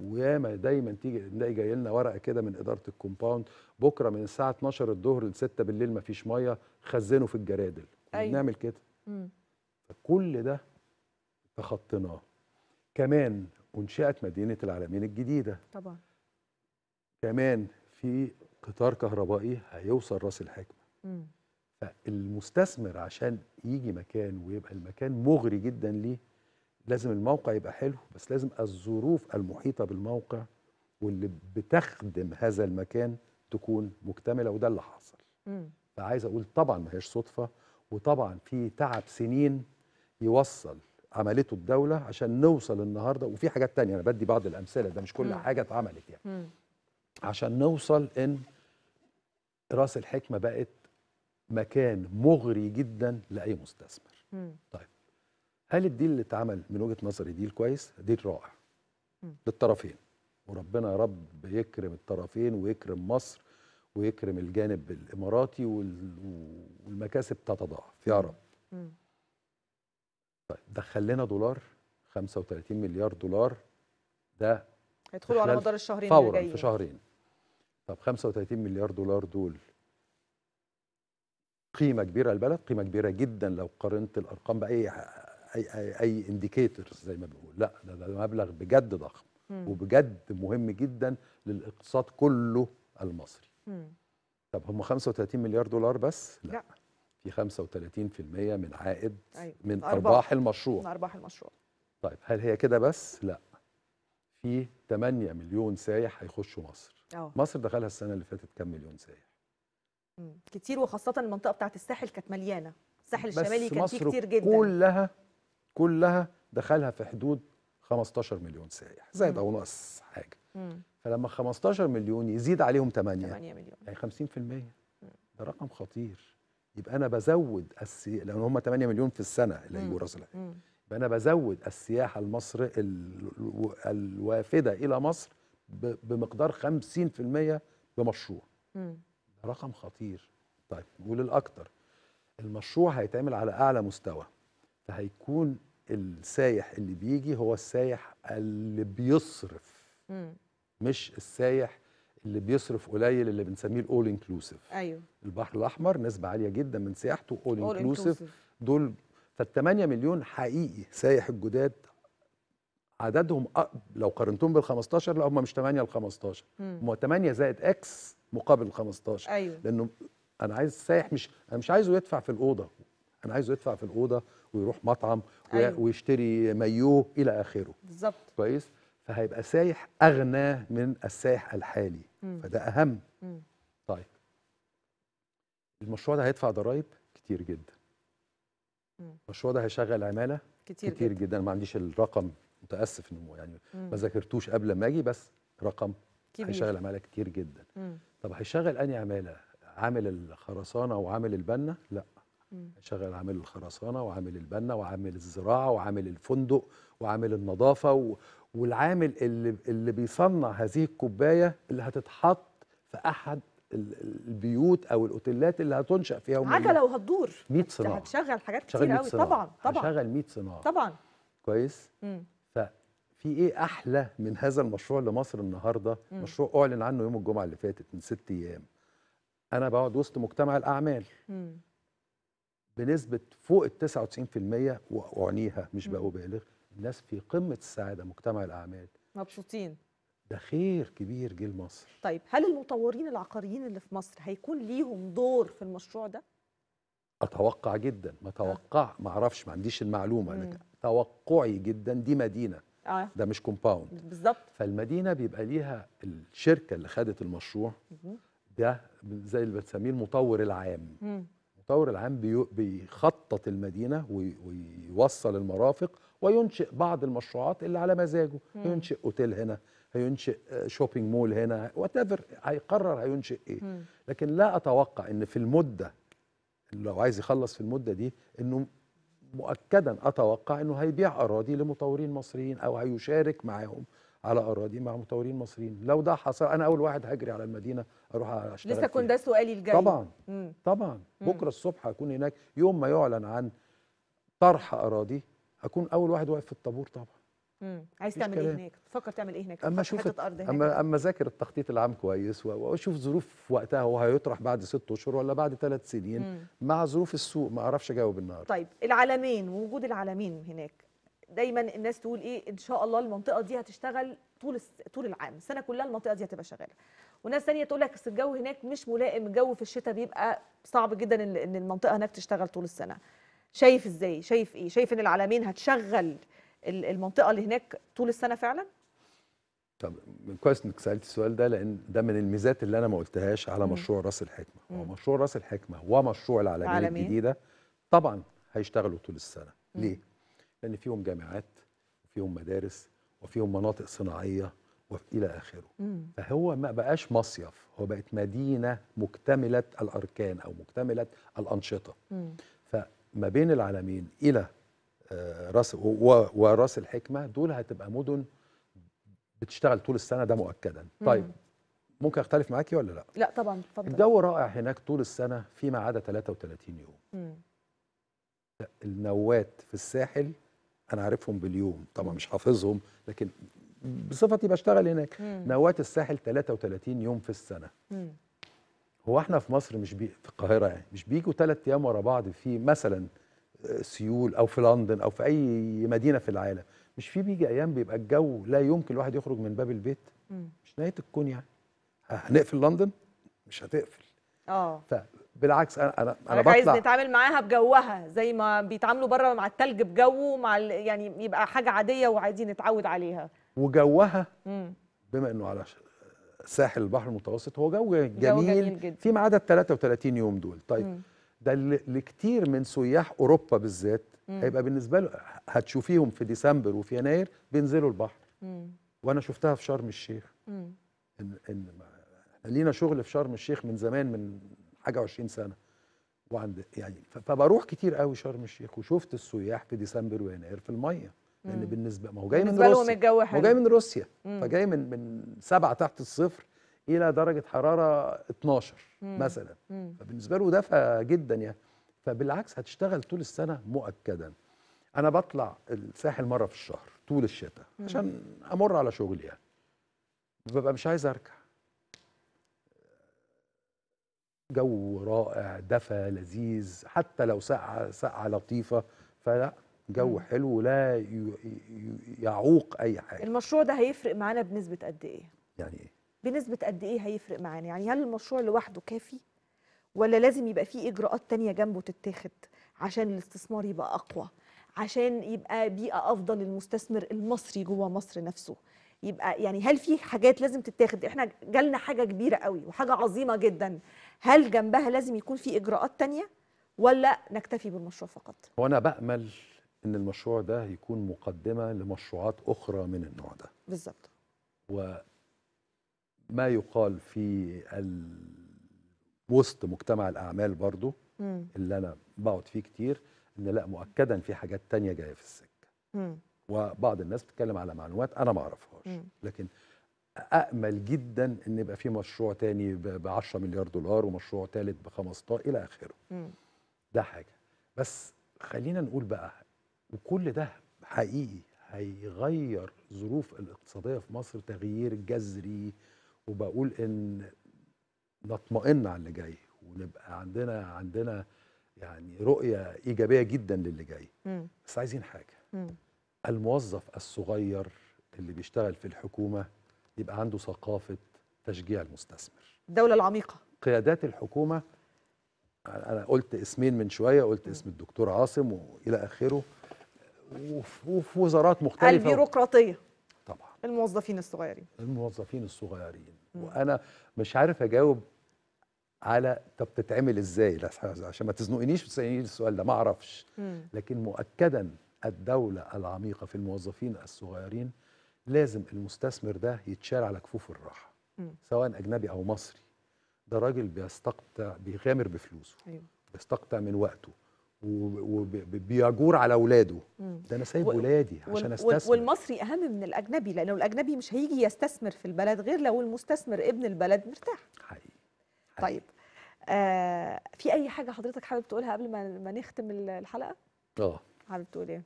وياما دايما تيجي نلاقي جاي لنا ورقه كده من اداره الكومباوند بكره من الساعه 12 الظهر ل 6 بالليل ما فيش ميه خزنوا في الجرادل أيوة. بنعمل كده كل ده تخطنا كمان انشات مدينه العالمين الجديده طبعا كمان في قطار كهربائي هيوصل راس الحكمه مم. فالمستثمر عشان يجي مكان ويبقى المكان مغري جدا ليه لازم الموقع يبقى حلو بس لازم الظروف المحيطه بالموقع واللي بتخدم هذا المكان تكون مكتمله وده اللي حصل فعايز اقول طبعا ما هيش صدفه وطبعا في تعب سنين يوصل عملته الدوله عشان نوصل النهارده وفي حاجات تانية انا بدي بعض الامثله ده مش كل م. حاجه اتعملت يعني م. عشان نوصل ان راس الحكمه بقت مكان مغري جدا لاي مستثمر م. طيب هل الديل اللي اتعمل من وجهه نظري ديل كويس ديل رائع م. للطرفين وربنا يا رب يكرم الطرفين ويكرم مصر ويكرم الجانب الاماراتي والمكاسب تتضاعف يا رب م. طيب دخل لنا دولار 35 مليار دولار ده هيدخلوا على مدار الشهرين فورا في شهرين طب 35 مليار دولار دول قيمه كبيره للبلد قيمه كبيره جدا لو قارنت الارقام باي اي اي, أي انديكيتورز زي ما بنقول لا ده, ده مبلغ بجد ضخم وبجد مهم جدا للاقتصاد كله المصري مم. طب هم 35 مليار دولار بس لا, لا. في 35% من عائد أيوة. من أرباح, أرباح المشروع من أرباح المشروع طيب هل هي كده بس؟ لا في 8 مليون سايح هيخشوا مصر أوه. مصر دخلها السنة اللي فاتت كام مليون سايح؟ كتير وخاصة المنطقة بتاعت الساحل كانت مليانة الساحل الشمالي كان فيه كتير جدا كلها كلها دخلها في حدود 15 مليون سايح زائد او ناقص حاجه مم. فلما 15 مليون يزيد عليهم 8 8 مليون يعني 50% مم. ده رقم خطير يبقى انا بزود السي... لان هم 8 مليون في السنه اللي هيجوا راس العين يبقى انا بزود السياحه المصري ال... الوافده الى مصر ب... بمقدار 50% بمشروع مم. رقم خطير طيب وللاكثر المشروع هيتعمل على اعلى مستوى فهيكون السايح اللي بيجي هو السايح اللي بيصرف مم. مش السايح اللي بيصرف قليل اللي بنسميه الاول انكلوسيف ايوه البحر الاحمر نسبه عاليه جدا من سياحته اول انكلوسيف دول فال8 مليون حقيقي سايح الجداد عددهم لو قارنتهم بال 15 لا هم مش 8 ل 15 هم 8 زائد اكس مقابل ال 15 ايوه لانه انا عايز السايح مش انا مش عايزه يدفع في الاوضه انا عايزه يدفع في الاوضه ويروح مطعم أيوه. ويشتري مايوه الى اخره بالظبط كويس فهيبقى سايح اغنى من السايح الحالي مم. فده اهم مم. طيب المشروع ده هيدفع ضرائب كتير جدا مم. المشروع ده هيشغل عماله كتير, كتير جدا. جدا ما عنديش الرقم متاسف انه يعني مم. ما ذاكرتوش قبل ما اجي بس رقم كبير. هيشغل عماله كتير جدا مم. طب هيشغل انهي عماله عامل الخرسانه وعامل البنا لا هيشغل عامل الخرسانه وعامل البنا وعامل الزراعه وعامل الفندق وعامل النظافه والعامل اللي اللي بيصنع هذه الكوبايه اللي هتتحط في احد البيوت او الاوتيلات اللي هتنشا فيها يوم عجله وهتدور 100 صناعه هتشغل حاجات كتير قوي طبعا طبعا هتشغل 100 صناعه طبعا كويس مم. ففي ايه احلى من هذا المشروع لمصر النهارده مم. مشروع اعلن عنه يوم الجمعه اللي فاتت من ست ايام انا بقعد وسط مجتمع الاعمال مم. بنسبه فوق ال 99% واعنيها مش بقى ابالغ الناس في قمه السعاده مجتمع الاعمال مبسوطين ده خير كبير جه لمصر طيب هل المطورين العقاريين اللي في مصر هيكون ليهم دور في المشروع ده اتوقع جدا ما اتوقع أه. ما اعرفش ما عنديش المعلومه مم. انا توقعي جدا دي مدينه آه. ده مش كومباوند بالظبط فالمدينه بيبقى ليها الشركه اللي خدت المشروع مم. ده زي اللي بنسميه المطور العام مم. المطور العام بيخطط المدينه ويوصل المرافق وينشئ بعض المشروعات اللي على مزاجه مم. ينشئ اوتيل هنا هينشئ شوبينج آه، مول هنا وات هيقرر هينشئ ايه مم. لكن لا اتوقع ان في المده لو عايز يخلص في المده دي انه مؤكدا اتوقع انه هيبيع اراضي لمطورين مصريين او هيشارك معاهم على اراضي مع مطورين مصريين لو ده حصل انا اول واحد هجري على المدينه اروح اشتري لسه كون ده سؤالي الجاي طبعا مم. طبعا مم. بكره الصبح هكون هناك يوم ما يعلن عن طرح اراضي اكون اول واحد واقف في الطابور طبعا امم عايز تعمل ايه هناك تفكر تعمل ايه هناك اما اشوف اما اما ذاكر التخطيط العام كويس واشوف ظروف وقتها هو هيطرح بعد ست اشهر ولا بعد ثلاث سنين مم. مع ظروف السوق ما اعرفش اجاوب النهارده طيب العالمين ووجود العالمين هناك دايما الناس تقول ايه ان شاء الله المنطقه دي هتشتغل طول طول العام السنه كلها المنطقه دي هتبقى شغاله وناس ثانيه تقول لك الجو هناك مش ملائم الجو في الشتاء بيبقى صعب جدا ان المنطقه هناك تشتغل طول السنه شايف ازاي شايف ايه شايف ان العالمين هتشغل المنطقه اللي هناك طول السنه فعلا طب كويس انك سالت السؤال ده لان ده من الميزات اللي انا ما قلتهاش على مشروع راس الحكمه هو مشروع راس الحكمه ومشروع العالمين عالمين. الجديده طبعا هيشتغلوا طول السنه مم. ليه لان فيهم جامعات وفيهم مدارس وفيهم مناطق صناعيه والى اخره مم. فهو ما بقاش مصيف هو بقت مدينه مكتمله الاركان او مكتمله الانشطه مم. ما بين العالمين الى آه، راس وراس الحكمه دول هتبقى مدن بتشتغل طول السنه ده مؤكدا طيب ممكن اختلف معاكي ولا لا لا طبعا اتفضل الجو رائع هناك طول السنه فيما عدا 33 يوم النوات في الساحل انا عارفهم باليوم طبعا مش حافظهم لكن بصفتي بشتغل هناك مم. نوات الساحل 33 يوم في السنه مم. هو احنا في مصر مش بي... في القاهره يعني مش بيجوا ثلاث ايام ورا بعض في مثلا آه، سيول او في لندن او في اي مدينه في العالم مش في بيجي ايام بيبقى الجو لا يمكن الواحد يخرج من باب البيت مم. مش نهايه الكون يعني هنقفل لندن مش هتقفل اه بالعكس انا انا انا بطلع عايز نتعامل معاها بجوها زي ما بيتعاملوا بره مع الثلج بجوه مع يعني يبقى حاجه عاديه وعادي نتعود عليها وجوها بما انه على ساحل البحر المتوسط هو جو جميل, جو جميل جدا. فيما عدا ال 33 يوم دول طيب مم. ده لكتير من سياح اوروبا بالذات هيبقى بالنسبه له هتشوفيهم في ديسمبر وفي يناير بينزلوا البحر مم. وانا شفتها في شرم الشيخ مم. ان ان لينا شغل في شرم الشيخ من زمان من حاجه 20 سنه وعند يعني فبروح كتير قوي شرم الشيخ وشفت السياح في ديسمبر ويناير في الميه لان بالنسبه ما هو جاي من روسيا الجو حلو. هو جاي من روسيا مم. فجاي من من سبعه تحت الصفر الى درجه حراره 12 مم. مثلا مم. فبالنسبه له دفى جدا يعني فبالعكس هتشتغل طول السنه مؤكدا انا بطلع الساحل مره في الشهر طول الشتاء عشان امر على شغلي يعني ببقى مش عايز ارجع جو رائع دفى لذيذ حتى لو سقعه سقعه لطيفه فلا جو حلو ولا يعوق اي حاجه المشروع ده هيفرق معانا بنسبه قد ايه يعني ايه بنسبه قد ايه هيفرق معانا يعني هل المشروع لوحده كافي ولا لازم يبقى فيه اجراءات تانية جنبه تتاخد عشان الاستثمار يبقى اقوى عشان يبقى بيئه افضل للمستثمر المصري جوه مصر نفسه يبقى يعني هل في حاجات لازم تتاخد احنا جالنا حاجه كبيره قوي وحاجه عظيمه جدا هل جنبها لازم يكون في اجراءات تانية ولا نكتفي بالمشروع فقط وانا بامل ان المشروع ده هيكون مقدمه لمشروعات اخرى من النوع ده بالظبط وما يقال في وسط مجتمع الاعمال برضو مم. اللي انا بقعد فيه كتير ان لا مؤكدا في حاجات تانية جايه في السكه وبعض الناس بتتكلم على معلومات انا ما اعرفهاش لكن أأمل جدا ان يبقى في مشروع تاني ب 10 مليار دولار ومشروع ثالث ب 15 الى اخره م. ده حاجه بس خلينا نقول بقى وكل ده حقيقي هيغير ظروف الاقتصاديه في مصر تغيير جذري وبقول ان نطمئن على اللي جاي ونبقى عندنا عندنا يعني رؤيه ايجابيه جدا للي جاي م. بس عايزين حاجه م. الموظف الصغير اللي بيشتغل في الحكومه يبقى عنده ثقافه تشجيع المستثمر الدوله العميقه قيادات الحكومه انا قلت اسمين من شويه قلت اسم الدكتور عاصم والى اخره وفي وزارات مختلفه البيروقراطيه طبعا الموظفين الصغيرين الموظفين الصغيرين مم. وانا مش عارف اجاوب على طب تتعمل ازاي عشان ما تزنقنيش وتسالني السؤال ده ما اعرفش لكن مؤكدا الدوله العميقه في الموظفين الصغيرين لازم المستثمر ده يتشال على كفوف الراحه سواء اجنبي او مصري ده راجل بيستقطع بيغامر بفلوسه أيوه. بيستقطع من وقته وبيجور على اولاده ده انا سايب اولادي عشان استثمر والمصري اهم من الاجنبي لانه الاجنبي مش هيجي يستثمر في البلد غير لو المستثمر ابن البلد مرتاح حقيقي, حقيقي. طيب آه في اي حاجه حضرتك حابب تقولها قبل ما ما نختم الحلقه اه حابب تقول ايه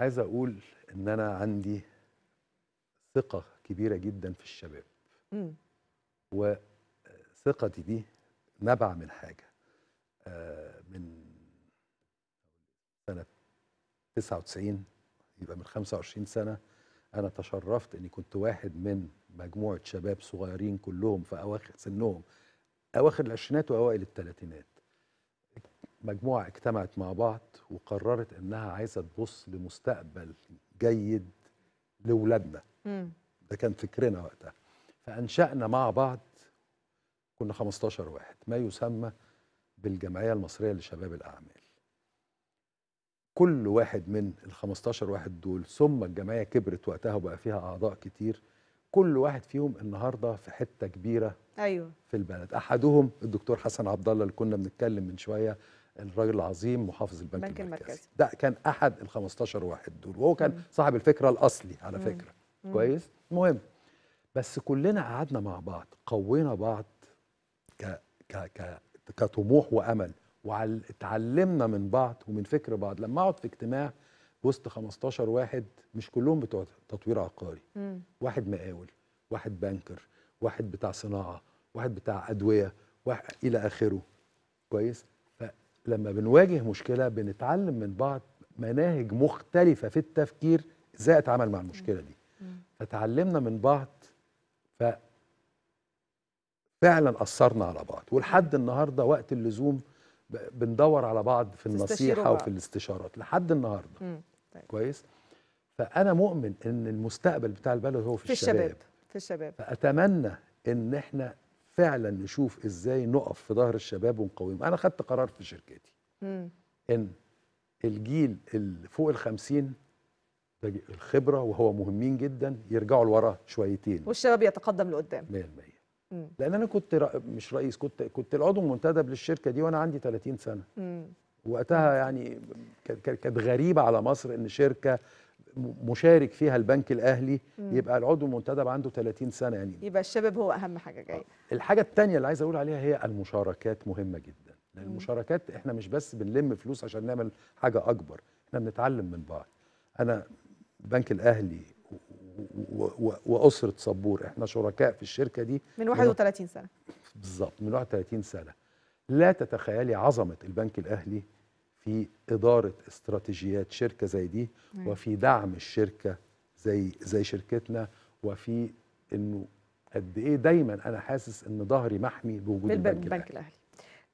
عايز اقول ان انا عندي ثقه كبيره جدا في الشباب امم وثقتي دي نبع من حاجه آه سنه 99 يبقى من 25 سنه انا تشرفت اني كنت واحد من مجموعه شباب صغيرين كلهم في اواخر سنهم اواخر العشرينات واوائل الثلاثينات مجموعه اجتمعت مع بعض وقررت انها عايزه تبص لمستقبل جيد لاولادنا ده كان فكرنا وقتها فانشانا مع بعض كنا 15 واحد ما يسمى بالجمعيه المصريه لشباب الاعمال كل واحد من ال 15 واحد دول ثم الجمعيه كبرت وقتها وبقى فيها اعضاء كتير كل واحد فيهم النهارده في حته كبيره ايوه في البلد احدهم الدكتور حسن عبد الله اللي كنا بنتكلم من شويه الراجل العظيم محافظ البنك, البنك المركزي. المركزي ده كان احد ال 15 واحد دول وهو كان مم. صاحب الفكره الاصلي على مم. فكره مم. كويس المهم بس كلنا قعدنا مع بعض قوينا بعض ك... ك... ك... كطموح وامل وتعلمنا من بعض ومن فكر بعض لما اقعد في اجتماع وسط 15 واحد مش كلهم بتوع تطوير عقاري مم. واحد مقاول واحد بنكر واحد بتاع صناعه واحد بتاع ادويه واحد الى اخره كويس فلما بنواجه مشكله بنتعلم من بعض مناهج مختلفه في التفكير ازاي اتعامل مع المشكله دي فتعلمنا من بعض ف فعلا اثرنا على بعض ولحد النهارده وقت اللزوم بندور على بعض في النصيحه وفي الاستشارات لحد النهارده طيب. كويس فانا مؤمن ان المستقبل بتاع البلد هو في, في الشباب. الشباب في الشباب فاتمنى ان احنا فعلا نشوف ازاي نقف في ظهر الشباب ونقويهم انا خدت قرار في شركتي مم. ان الجيل اللي فوق ال 50 الخبره وهو مهمين جدا يرجعوا لورا شويتين والشباب يتقدم لقدام 100% مم. لان انا كنت رأ... مش رئيس كنت كنت العضو المنتدب للشركه دي وانا عندي 30 سنه مم. وقتها يعني كانت غريبه على مصر ان شركه مشارك فيها البنك الاهلي مم. يبقى العضو المنتدب عنده 30 سنه يعني يبقى الشباب هو اهم حاجه جايه آه. الحاجه الثانيه اللي عايز اقول عليها هي المشاركات مهمه جدا لان المشاركات احنا مش بس بنلم فلوس عشان نعمل حاجه اكبر احنا بنتعلم من بعض انا بنك الاهلي واسره صبور احنا شركاء في الشركه دي من 31 سنه بالظبط من 31 سنه لا تتخيلي عظمه البنك الاهلي في اداره استراتيجيات شركه زي دي أيوة. وفي دعم الشركه زي زي شركتنا وفي انه قد ايه دايما انا حاسس ان ظهري محمي بوجود البنك, البنك الاهلي, الأهلي.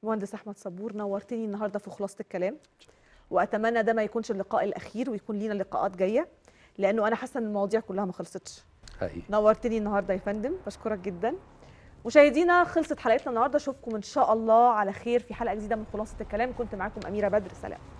المهندس احمد صبور نورتني النهارده في خلاصه الكلام واتمنى ده ما يكونش اللقاء الاخير ويكون لينا لقاءات جايه لانه انا حاسه ان المواضيع كلها ما خلصتش حقيقي نورتني النهارده يا فندم بشكرك جدا مشاهدينا خلصت حلقتنا النهارده اشوفكم ان شاء الله على خير في حلقه جديده من خلاصه الكلام كنت معاكم اميره بدر سلام